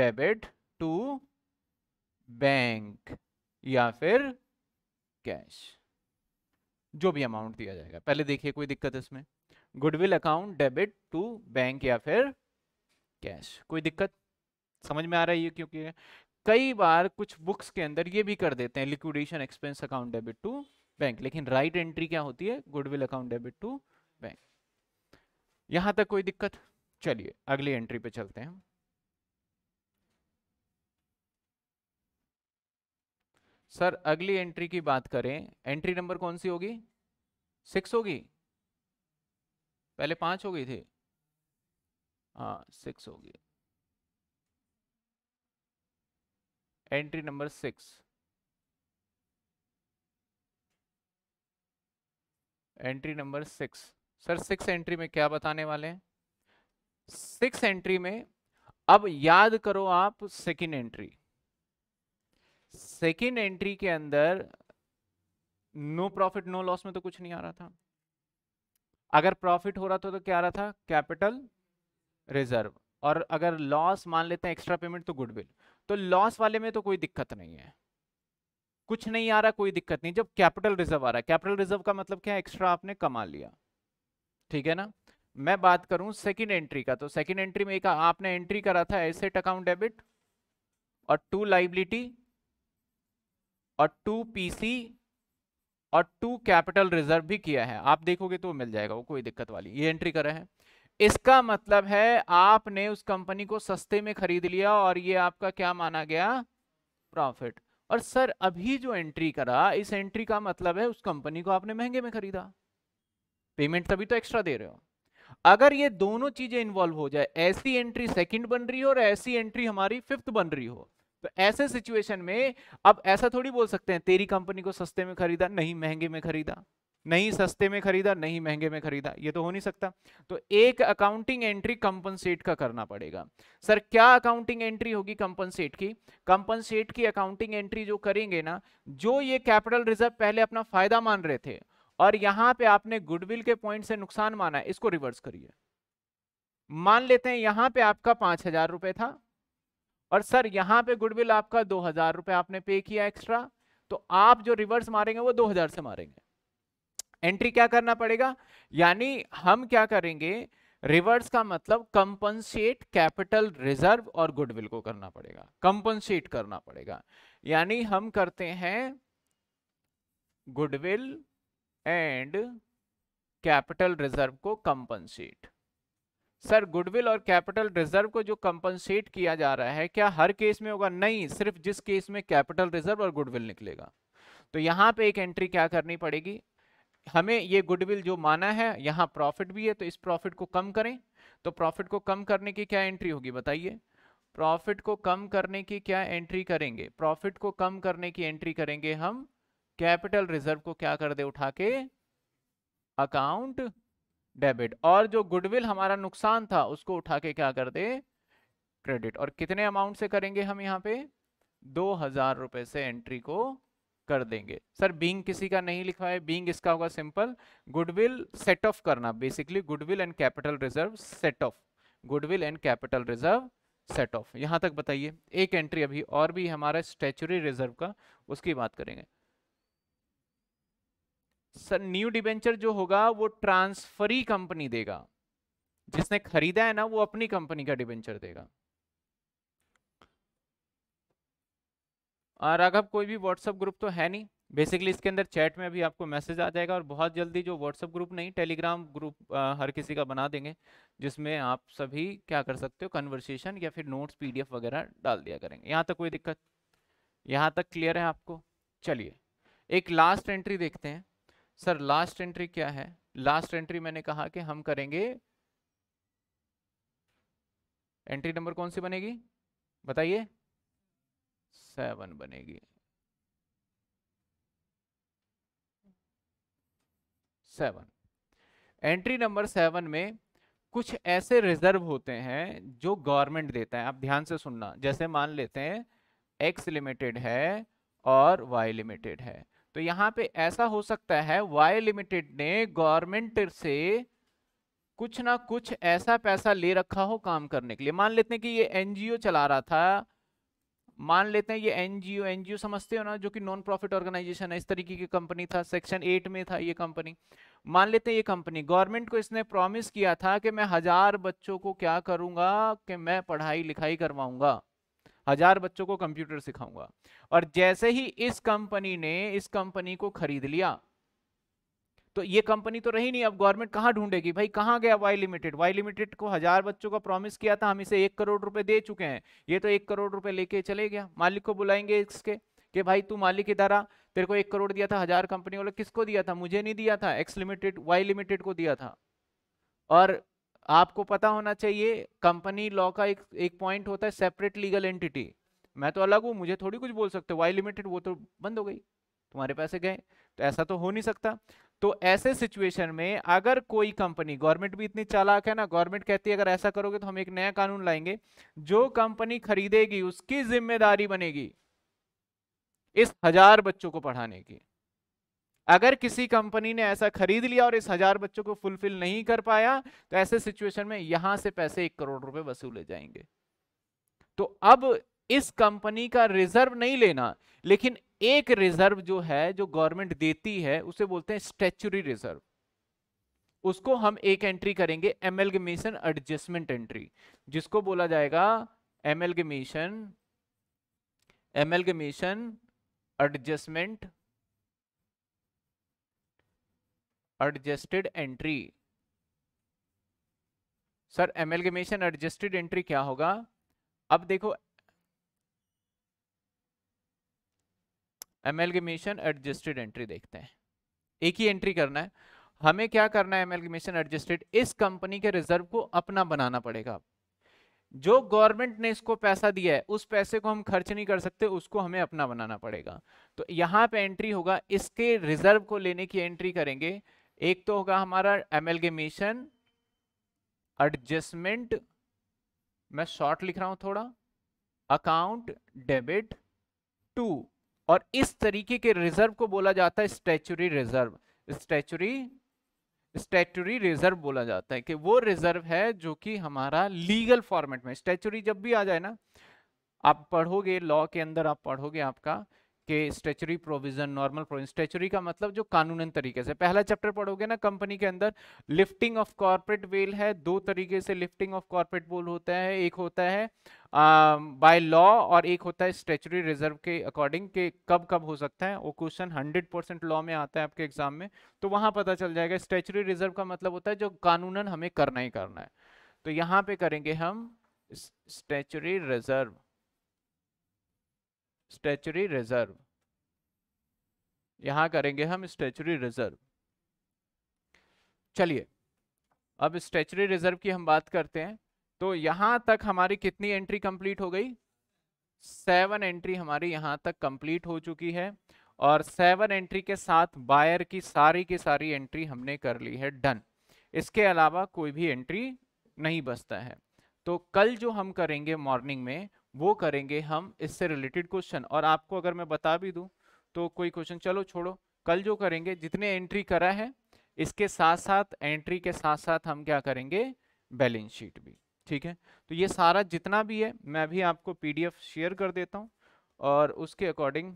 debit to bank या फिर कैश जो भी अमाउंट दिया जाएगा पहले देखिए कोई दिक्कत इसमें goodwill account debit to bank या फिर कैश कोई दिक्कत समझ में आ रही है क्योंकि कई बार कुछ बुक्स के अंदर ये भी कर देते हैं liquidation expense account debit to bank लेकिन राइट एंट्री क्या होती है goodwill account debit to bank यहां तक कोई दिक्कत चलिए अगली एंट्री पे चलते हैं सर अगली एंट्री की बात करें एंट्री नंबर कौन सी होगी सिक्स होगी पहले पाँच हो गई थी हाँ सिक्स हो गई entry number six entry number six sir six entry में क्या बताने वाले हैं सिक्स एंट्री में अब याद करो आप सेकेंड एंट्री सेकेंड एंट्री के अंदर नो प्रॉफिट नो लॉस में तो कुछ नहीं आ रहा था अगर प्रॉफिट हो रहा था तो क्या आ रहा था कैपिटल रिजर्व और अगर लॉस मान लेते हैं एक्स्ट्रा पेमेंट तो गुडविल तो लॉस वाले में तो कोई दिक्कत नहीं है कुछ नहीं आ रहा कोई दिक्कत नहीं जब कैपिटल रिजर्व आ रहा है कैपिटल रिजर्व का मतलब क्या है एक्स्ट्रा आपने कमा लिया ठीक है ना मैं बात करूं सेकंड एंट्री का तो सेकंड एंट्री में एक आपने एंट्री करा था एसेट अकाउंट डेबिट और टू लाइबिलिटी और टू पीसी और टू कैपिटल रिजर्व भी किया है आप देखोगे तो मिल जाएगा वो कोई दिक्कत वाली ये एंट्री कर रहे हैं इसका मतलब है आपने उस कंपनी को सस्ते में खरीद लिया और ये आपका क्या माना गया प्रॉफिट और सर अभी जो एंट्री करा इस एंट्री का मतलब है उस कंपनी को आपने महंगे में खरीदा पेमेंट तभी तो एक्स्ट्रा दे रहे हो अगर ये दोनों चीजें इन्वॉल्व हो जाए ऐसी एंट्री सेकंड बन रही हो और ऐसी एंट्री हमारी फिफ्थ बन रही हो तो ऐसे सिचुएशन में अब ऐसा थोड़ी बोल सकते हैं तेरी कंपनी को सस्ते में खरीदा नहीं महंगे में खरीदा नहीं सस्ते में खरीदा नहीं महंगे में खरीदा ये तो हो नहीं सकता तो एक अकाउंटिंग एंट्री कंपनसेट का करना पड़ेगा सर क्या अकाउंटिंग एंट्री होगी कंपनसेट की कंपनसेट की अकाउंटिंग एंट्री जो करेंगे ना जो ये कैपिटल रिजर्व पहले अपना फायदा मान रहे थे और यहां पे आपने गुडविल के पॉइंट से नुकसान माना है इसको रिवर्स करिए मान लेते हैं यहां पे आपका पांच हजार रुपए था और सर यहाँ पे गुडविल आपका दो हजार रुपए आपने पे किया एक्स्ट्रा तो आप जो रिवर्स मारेंगे वो दो हजार से मारेंगे एंट्री क्या करना पड़ेगा यानी हम क्या करेंगे रिवर्स का मतलब कंपनसेट कैपिटल रिजर्व और गुडविल को करना पड़ेगा कंपनसेट करना पड़ेगा यानी हम करते हैं गुडविल एंड कैपिटल रिजर्व को कंपनसेट सर गुडविल और कैपिटल रिजर्व को जो कंपनसेट किया जा रहा है क्या हर केस में होगा नहीं सिर्फ जिस केस में कैपिटल रिजर्व और गुडविल निकलेगा तो यहाँ पे एक एंट्री क्या करनी पड़ेगी हमें ये गुडविल जो माना है यहाँ प्रॉफिट भी है तो इस प्रॉफिट को कम करें तो प्रॉफिट को कम करने की क्या एंट्री होगी बताइए प्रॉफिट को कम करने की क्या एंट्री करेंगे प्रॉफिट को कम करने की एंट्री करेंगे हम कैपिटल रिजर्व को क्या कर दे उठा के अकाउंट डेबिट और जो गुडविल हमारा नुकसान था उसको उठा के क्या कर दे क्रेडिट और कितने अमाउंट से करेंगे हम यहाँ पे दो हजार रुपए से एंट्री को कर देंगे सर बींग किसी का नहीं लिखा है बींग इसका होगा सिंपल गुडविल सेट ऑफ करना basically goodwill and capital reserve set off goodwill and capital reserve set off यहाँ तक बताइए एक एंट्री अभी और भी हमारा स्टेचुरी रिजर्व का उसकी बात करेंगे न्यू डिबेंचर जो होगा वो ट्रांसफरी कंपनी देगा जिसने खरीदा है ना वो अपनी कंपनी का डिबेंचर देगा राघव कोई भी व्हाट्सएप ग्रुप तो है नहीं बेसिकली इसके अंदर चैट में भी आपको मैसेज आ जाएगा और बहुत जल्दी जो व्हाट्सएप ग्रुप नहीं टेलीग्राम ग्रुप आ, हर किसी का बना देंगे जिसमें आप सभी क्या कर सकते हो कन्वर्सेशन या फिर नोट्स पीडीएफ वगैरह डाल दिया करेंगे यहाँ तक कोई दिक्कत यहाँ तक क्लियर है आपको चलिए एक लास्ट एंट्री देखते हैं सर लास्ट एंट्री क्या है लास्ट एंट्री मैंने कहा कि हम करेंगे एंट्री नंबर कौन सी बनेगी बताइए सेवन बनेगी सेवन एंट्री नंबर सेवन में कुछ ऐसे रिजर्व होते हैं जो गवर्नमेंट देता है आप ध्यान से सुनना जैसे मान लेते हैं एक्स लिमिटेड है और वाई लिमिटेड है तो यहाँ पे ऐसा हो सकता है वाई लिमिटेड ने गवर्नमेंट से कुछ ना कुछ ऐसा पैसा ले रखा हो काम करने के लिए मान लेते हैं कि ये एनजीओ चला रहा था मान लेते हैं ये एनजीओ एनजीओ समझते हो ना जो कि नॉन प्रॉफिट ऑर्गेनाइजेशन है इस तरीके की कंपनी था सेक्शन एट में था ये कंपनी मान लेते हैं ये कंपनी गवर्नमेंट को इसने प्रॉमिस किया था कि मैं हजार बच्चों को क्या करूंगा कि मैं पढ़ाई लिखाई करवाऊंगा हजार बच्चों को कंप्यूटर सिखाऊंगा और जैसे ही इस कंपनी ने इस कंपनी को खरीद लिया तो ये कंपनी तो रही नहीं अब गवर्नमेंट कहां ढूंढेगी भाई कहां गया वाई लिमिटेड वाई लिमिटेड को हजार बच्चों का प्रॉमिस किया था हम इसे एक करोड़ रुपए दे चुके हैं ये तो एक करोड़ रुपए लेके चले गया मालिक को बुलाएंगे इसके कि भाई तू मालिक इदारा तेरे को एक करोड़ दिया था हजार कंपनी वाले किसको दिया था मुझे नहीं दिया था एक्स लिमिटेड वाई लिमिटेड को दिया था और आपको पता होना चाहिए कंपनी लॉ का एक एक पॉइंट होता है सेपरेट लीगल एंटिटी मैं तो अलग हूँ मुझे थोड़ी कुछ बोल सकते वाई लिमिटेड वो तो बंद हो गई तुम्हारे पैसे गए तो ऐसा तो हो नहीं सकता तो ऐसे सिचुएशन में अगर कोई कंपनी गवर्नमेंट भी इतनी चालाक है ना गवर्नमेंट कहती है अगर ऐसा करोगे तो हम एक नया कानून लाएंगे जो कंपनी खरीदेगी उसकी जिम्मेदारी बनेगी इस हजार बच्चों को पढ़ाने की अगर किसी कंपनी ने ऐसा खरीद लिया और इस हजार बच्चों को फुलफिल नहीं कर पाया तो ऐसे सिचुएशन में यहां से पैसे एक करोड़ रुपए वसूले जाएंगे तो अब इस कंपनी का रिजर्व नहीं लेना लेकिन एक रिजर्व जो है जो गवर्नमेंट देती है उसे बोलते हैं स्टेचुरी रिजर्व उसको हम एक एंट्री करेंगे एमएलगमेशन एडजस्टमेंट एंट्री जिसको बोला जाएगा amalgamation amalgamation adjustment adjusted entry sir amalgamation adjusted entry क्या होगा अब देखो एमेलगमेशन एडजस्टेड एंट्री देखते हैं एक ही एंट्री करना है हमें क्या करना है एमेलगमेशन एडजस्टेड इस कंपनी के रिजर्व को अपना बनाना पड़ेगा जो गवर्नमेंट ने इसको पैसा दिया है उस पैसे को हम खर्च नहीं कर सकते उसको हमें अपना बनाना पड़ेगा तो यहां पे एंट्री होगा इसके रिजर्व को लेने की एंट्री करेंगे एक तो होगा हमारा एमेलगेमेशन एडजस्टमेंट मैं शॉर्ट लिख रहा हूं थोड़ा अकाउंट डेबिट टू और इस तरीके के रिजर्व को बोला जाता है statutory reserve statutory statutory reserve बोला जाता है कि वो रिजर्व है जो कि हमारा लीगल फॉर्मेट में स्टैचुरी जब भी आ जाए ना आप पढ़ोगे लॉ के अंदर आप पढ़ोगे आपका के statutory provision normal provision statutory का मतलब जो कानूनन तरीके से पहला चैप्टर पढ़ोगे ना कंपनी के अंदर लिफ्टिंग ऑफ कॉर्पोरेट वेल है दो तरीके से लिफ्टिंग ऑफ कॉर्पोरेट बोल होता है एक होता है बाय uh, लॉ और एक होता है स्टेचरी रिजर्व के अकॉर्डिंग के कब कब हो सकता है वो क्वेश्चन हंड्रेड परसेंट लॉ में आता है आपके एग्जाम में तो वहाँ पता चल जाएगा स्टेचरी रिजर्व का मतलब होता है जो कानूनन हमें करना ही करना है तो यहाँ पे करेंगे हम स्टेचरी रिजर्व स्टेचुरी रिजर्व यहां करेंगे हम स्टेचुरी रिजर्व चलिए अब स्टेचुरी रिजर्व की हम बात करते हैं तो यहां तक हमारी कितनी एंट्री कंप्लीट हो गई सेवन एंट्री हमारी यहां तक कंप्लीट हो चुकी है और सेवन एंट्री के साथ बायर की सारी की सारी एंट्री हमने कर ली है डन इसके अलावा कोई भी एंट्री नहीं बचता है तो कल जो हम करेंगे मॉर्निंग में वो करेंगे हम इससे रिलेटेड क्वेश्चन और आपको अगर मैं बता भी दूं तो कोई क्वेश्चन चलो छोड़ो कल जो करेंगे जितने एंट्री करा है इसके साथ साथ एंट्री के साथ साथ हम क्या करेंगे बैलेंस शीट भी ठीक है तो ये सारा जितना भी है मैं अभी आपको पीडीएफ शेयर कर देता हूँ और उसके अकॉर्डिंग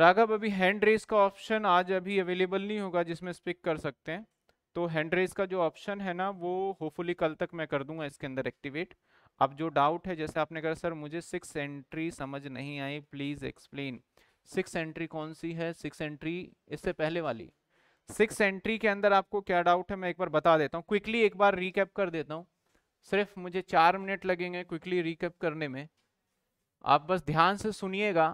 राघव अभी हैंड रेस का ऑप्शन आज अभी अवेलेबल नहीं होगा जिसमें स्पिक कर सकते हैं तो हैंड रेस का जो ऑप्शन है ना वो होपफुली कल तक मैं कर दूंगा इसके अंदर एक्टिवेट अब जो डाउट है जैसे आपने कहा सर मुझे सिक्स एंट्री समझ नहीं आई प्लीज़ एक्सप्लेन सिक्स एंट्री कौन सी है सिक्स एंट्री इससे पहले वाली सिक्स एंट्री के अंदर आपको क्या डाउट है मैं एक बार बता देता हूँ क्विकली एक बार रिकैप कर देता हूँ सिर्फ मुझे चार मिनट लगेंगे क्विकली रिकैप करने में आप बस ध्यान से सुनिएगा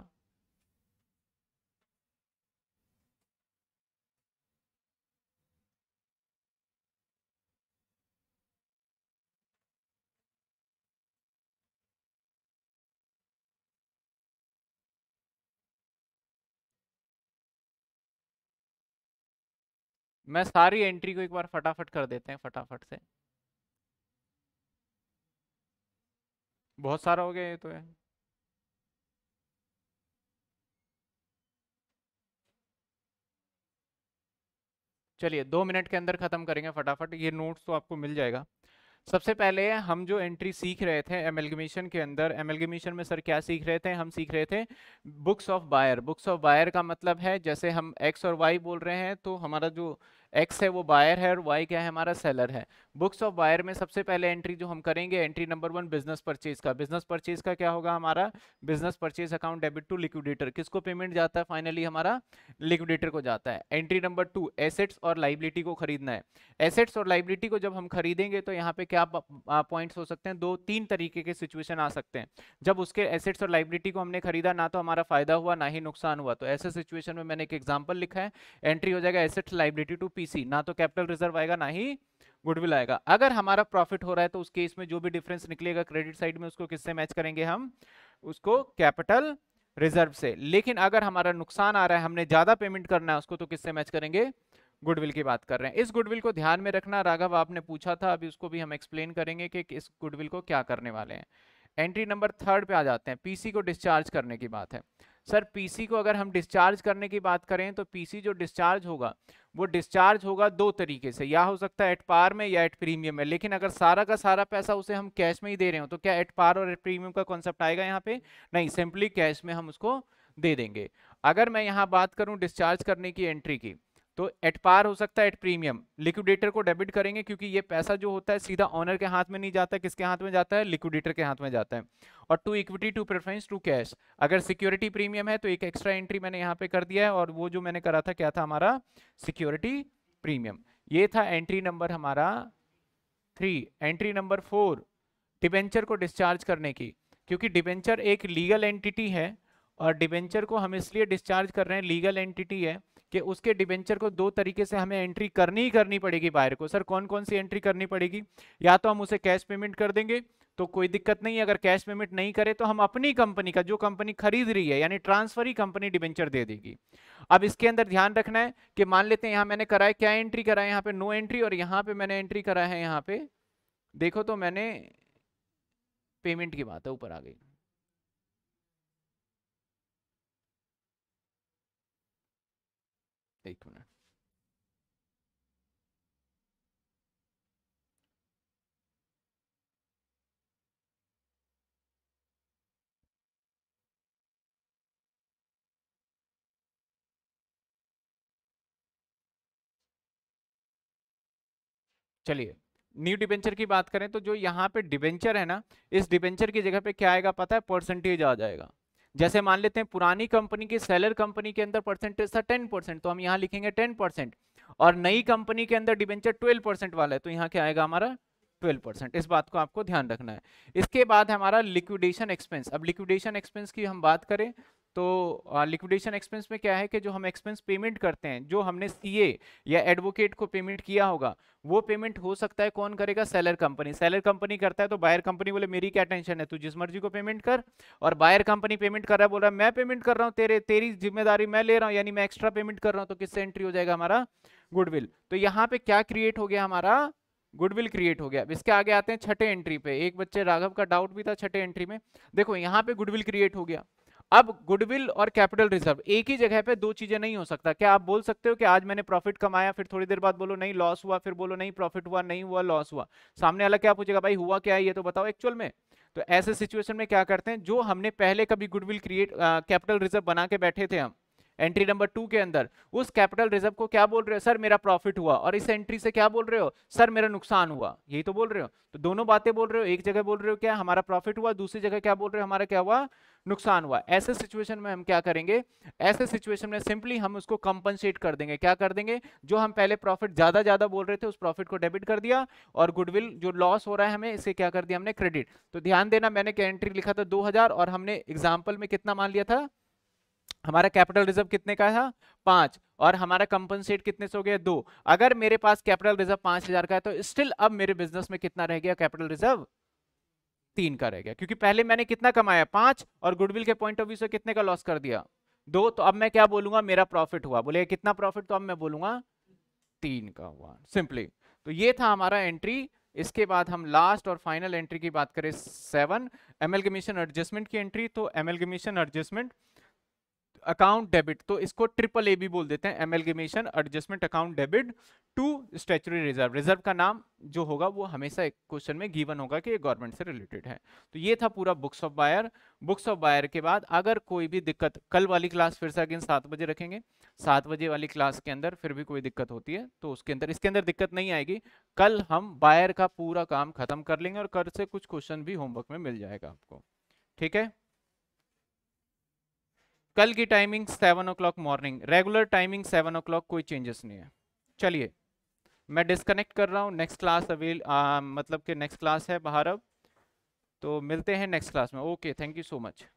मैं सारी एंट्री को एक बार फटाफट कर देते हैं फटाफट से बहुत सारा हो गया ये तो है चलिए दो मिनट के अंदर ख़त्म करेंगे फटाफट ये नोट्स तो आपको मिल जाएगा सबसे पहले हम जो एंट्री सीख रहे थे एमेलगमेशन के अंदर एमेलगमेशन में सर क्या सीख रहे थे हम सीख रहे थे books of buyer books of buyer का मतलब है जैसे हम एक्स और वाई बोल रहे हैं तो हमारा जो एक्स है वो बायर है और वाई क्या है हमारा सेलर है बुक्स ऑफ वायर में सबसे पहले एंट्री जो हम करेंगे entry number one business purchase का बिजनेस परचेज का क्या होगा हमारा business purchase account debit to liquidator किसको पेमेंट जाता है फाइनली हमारा लिक्विडेटर को जाता है एंट्री नंबर टू एसेट्स और लाइबिलिटी को खरीदना है एसेट्स और लाइबिलिटी को जब हम खरीदेंगे तो यहाँ पे क्या पॉइंट्स हो सकते हैं दो तीन तरीके के सिचुएशन आ सकते हैं जब उसके एसेट्स और लाइबिलिटी को हमने खरीदा ना तो हमारा फायदा हुआ ना ही नुकसान हुआ तो ऐसे सिचुएशन में मैंने एक एग्जाम्पल लिखा है एंट्री हो जाएगा एसेट्स लाइबिलिटी टू पीसी ना तो कैपिटल रिजर्व आएगा ना ही गुडविल आएगा अगर हमारा प्रॉफिट हो रहा है तो उस केस में जो भी डिफरेंस निकलेगा क्रेडिट साइड में उसको किससे मैच करेंगे हम उसको कैपिटल रिजर्व से लेकिन अगर हमारा नुकसान आ रहा है हमने ज्यादा पेमेंट करना है उसको तो किससे मैच करेंगे गुडविल की बात कर रहे हैं इस गुडविल को ध्यान में रखना राघव आपने पूछा था अभी उसको भी हम एक्सप्लेन करेंगे कि इस गुडविल को क्या करने वाले हैं एंट्री नंबर थर्ड पे आ जाते हैं पीसी को डिस्चार्ज करने की बात है सर पीसी को अगर हम डिस्चार्ज करने की बात करें तो पीसी जो डिस्चार्ज होगा वो डिस्चार्ज होगा दो तरीके से या हो सकता है एट पार में या एट प्रीमियम में लेकिन अगर सारा का सारा पैसा उसे हम कैश में ही दे रहे हो तो क्या एट पार और एट प्रीमियम का कॉन्सेप्ट आएगा यहाँ पे नहीं सिंपली कैश में हम उसको दे देंगे अगर मैं यहाँ बात करूँ डिस्चार्ज करने की एंट्री की तो एट पार हो सकता है एट प्रीमियम लिक्विडेटर को डेबिट करेंगे क्योंकि ये पैसा जो होता है सीधा ऑनर के हाथ में नहीं जाता किसके हाथ में जाता है लिक्विडेटर के हाथ में जाता है और to equity to preference to cash अगर सिक्योरिटी प्रीमियम है तो एक एक्स्ट्रा एंट्री मैंने यहाँ पे कर दिया है और वो जो मैंने करा था क्या था हमारा सिक्योरिटी प्रीमियम ये था एंट्री नंबर हमारा three entry number four debenture को डिस्चार्ज करने की क्योंकि डिबेंचर एक लीगल एंटिटी है और डिबेंचर को हम इसलिए डिस्चार्ज कर रहे हैं लीगल एंटिटी है कि उसके डिबेंचर को दो तरीके से हमें एंट्री करनी ही करनी पड़ेगी बायर को सर कौन कौन सी एंट्री करनी पड़ेगी या तो हम उसे कैश पेमेंट कर देंगे तो कोई दिक्कत नहीं अगर कैश पेमेंट नहीं करे तो हम अपनी कंपनी का जो कंपनी खरीद रही है यानी ट्रांसफर ही कंपनी डिबेंचर दे देगी अब इसके अंदर ध्यान रखना है कि मान लेते हैं यहां मैंने कराया क्या एंट्री कराया यहाँ पे नो एंट्री और यहाँ पे मैंने एंट्री करा है यहाँ पे देखो तो मैंने पेमेंट की बात है ऊपर आ गई एक मिनट चलिए न्यू डिबेंचर की बात करें तो जो यहाँ पे डिबेंचर है ना इस डिबेंचर की जगह पे क्या आएगा पता है परसेंटेज आ जाएगा जैसे मान लेते हैं पुरानी कंपनी की सेलर कंपनी के अंदर परसेंटेज था टेन परसेंट तो हम यहाँ लिखेंगे टेन परसेंट और नई कंपनी के अंदर डिवेंचर ट्वेल्व परसेंट वाला है तो यहाँ क्या आएगा हमारा ट्वेल्व परसेंट इस बात को आपको ध्यान रखना है इसके बाद हमारा लिक्विडेशन एक्सपेंस अब लिक्विडेशन एक्सपेंस की हम बात करें तो लिक्विडेशन एक्सपेंस में क्या है कि जो हम एक्सपेंस पेमेंट करते हैं जो हमने सीए या एडवोकेट को पेमेंट किया होगा वो पेमेंट हो सकता है कौन करेगा सेलर कंपनी सेलर कंपनी करता है तो बायर कंपनी बोले मेरी क्या टेंशन है तू जिस मर्जी को पेमेंट कर और बायर कंपनी पेमेंट कर रहा है बोल रहा है मैं पेमेंट कर रहा हूँ तेरे तेरी जिम्मेदारी मैं ले रहा हूँ यानी मैं एक्स्ट्रा पेमेंट कर रहा हूँ तो किससे एंट्री हो जाएगा हमारा गुडविल तो यहाँ पे क्या क्रिएट हो गया हमारा गुडविल क्रिएट हो गया इसके आगे आते हैं छठे एंट्री पे एक बच्चे राघव का डाउट भी था छठे एंट्री में देखो यहाँ पे गुडविल क्रिएट हो गया अब गुडविल और कैपिटल रिजर्व एक ही जगह पे दो चीजें नहीं हो सकता क्या आप बोल सकते हो कि आज मैंने प्रॉफिट कमाया फिर थोड़ी देर बाद बोलो नहीं लॉस हुआ फिर बोलो नहीं प्रॉफिट हुआ नहीं हुआ लॉस हुआ सामने वाला क्या पूछेगा भाई हुआ क्या है ये तो बताओ एक्चुअल में तो ऐसे सिचुएशन में क्या करते हैं जो हमने पहले कभी गुडविल क्रिएट कैपिटल रिजर्व बना के बैठे थे हम एंट्री नंबर टू के अंदर उस कैपिटल रिजर्व को क्या बोल रहे हो सर मेरा प्रॉफिट हुआ और इस एंट्री से क्या बोल रहे हो सर मेरा नुकसान हुआ यही तो बोल रहे हो तो दोनों बातें बोल रहे हो एक जगह बोल रहे हो क्या हमारा प्रॉफिट हुआ दूसरी जगह क्या बोल रहे हो हमारा क्या हुआ नुकसान हुआ ऐसे सिचुएशन में हम क्या करेंगे ऐसे सिचुएशन में सिंपली हम उसको कंपनसेट कर देंगे क्या कर देंगे जो हम पहले प्रॉफिट ज़्यादा ज़्यादा बोल रहे थे उस प्रॉफिट को डेबिट कर दिया और गुडविल जो लॉस हो रहा है हमें इसे क्या कर दिया हमने क्रेडिट तो ध्यान देना मैंने एंट्री लिखा था दो और हमने एग्जाम्पल में कितना मान लिया था हमारा कैपिटल रिजर्व कितने का था पांच और हमारा कंपनसेट कितने से हो गया दो अगर मेरे पास कैपिटल रिजर्व पांच हज़ार का है तो स्टिल अब मेरे बिजनेस में कितना रह गया कैपिटल रिजर्व तीन का रह गया क्योंकि पहले मैंने कितना कमाया पांच और गुडविल के पॉइंट ऑफ व्यू से कितने का लॉस कर दिया दो तो अब मैं क्या बोलूंगा मेरा प्रॉफिट हुआ बोले कितना प्रॉफिट तो अब मैं बोलूंगा तीन का हुआ सिंपली तो ये था हमारा एंट्री इसके बाद हम लास्ट और फाइनल एंट्री की बात करें सेवन एमएलगेमेशन एडजस्टमेंट की एंट्री तो एमएलगेमेशन एडजस्टमेंट अकाउंट डेबिट तो इसको ट्रिपल ए भी बोल देते हैं amalgamation adjustment account debit to statutory reserve reserve का नाम जो होगा वो हमेशा एक क्वेश्चन में गिवन होगा कि ये गवर्नमेंट से रिलेटेड है तो ये था पूरा books of buyer books of buyer के बाद अगर कोई भी दिक्कत कल वाली क्लास फिर से अगेन सात बजे रखेंगे सात बजे वाली क्लास के अंदर फिर भी कोई दिक्कत होती है तो उसके अंदर इसके अंदर दिक्कत नहीं आएगी कल हम बायर का पूरा काम खत्म कर लेंगे और कल से कुछ क्वेश्चन भी होमवर्क में मिल जाएगा आपको ठीक है कल की timing seven o morning regular timing seven o कोई चेंजेस नहीं है चलिए मैं डिस्कनेक्ट कर रहा हूँ नेक्स्ट क्लास अवेल मतलब कि नेक्स्ट क्लास है बाहर अब तो मिलते हैं नेक्स्ट क्लास में okay thank you so much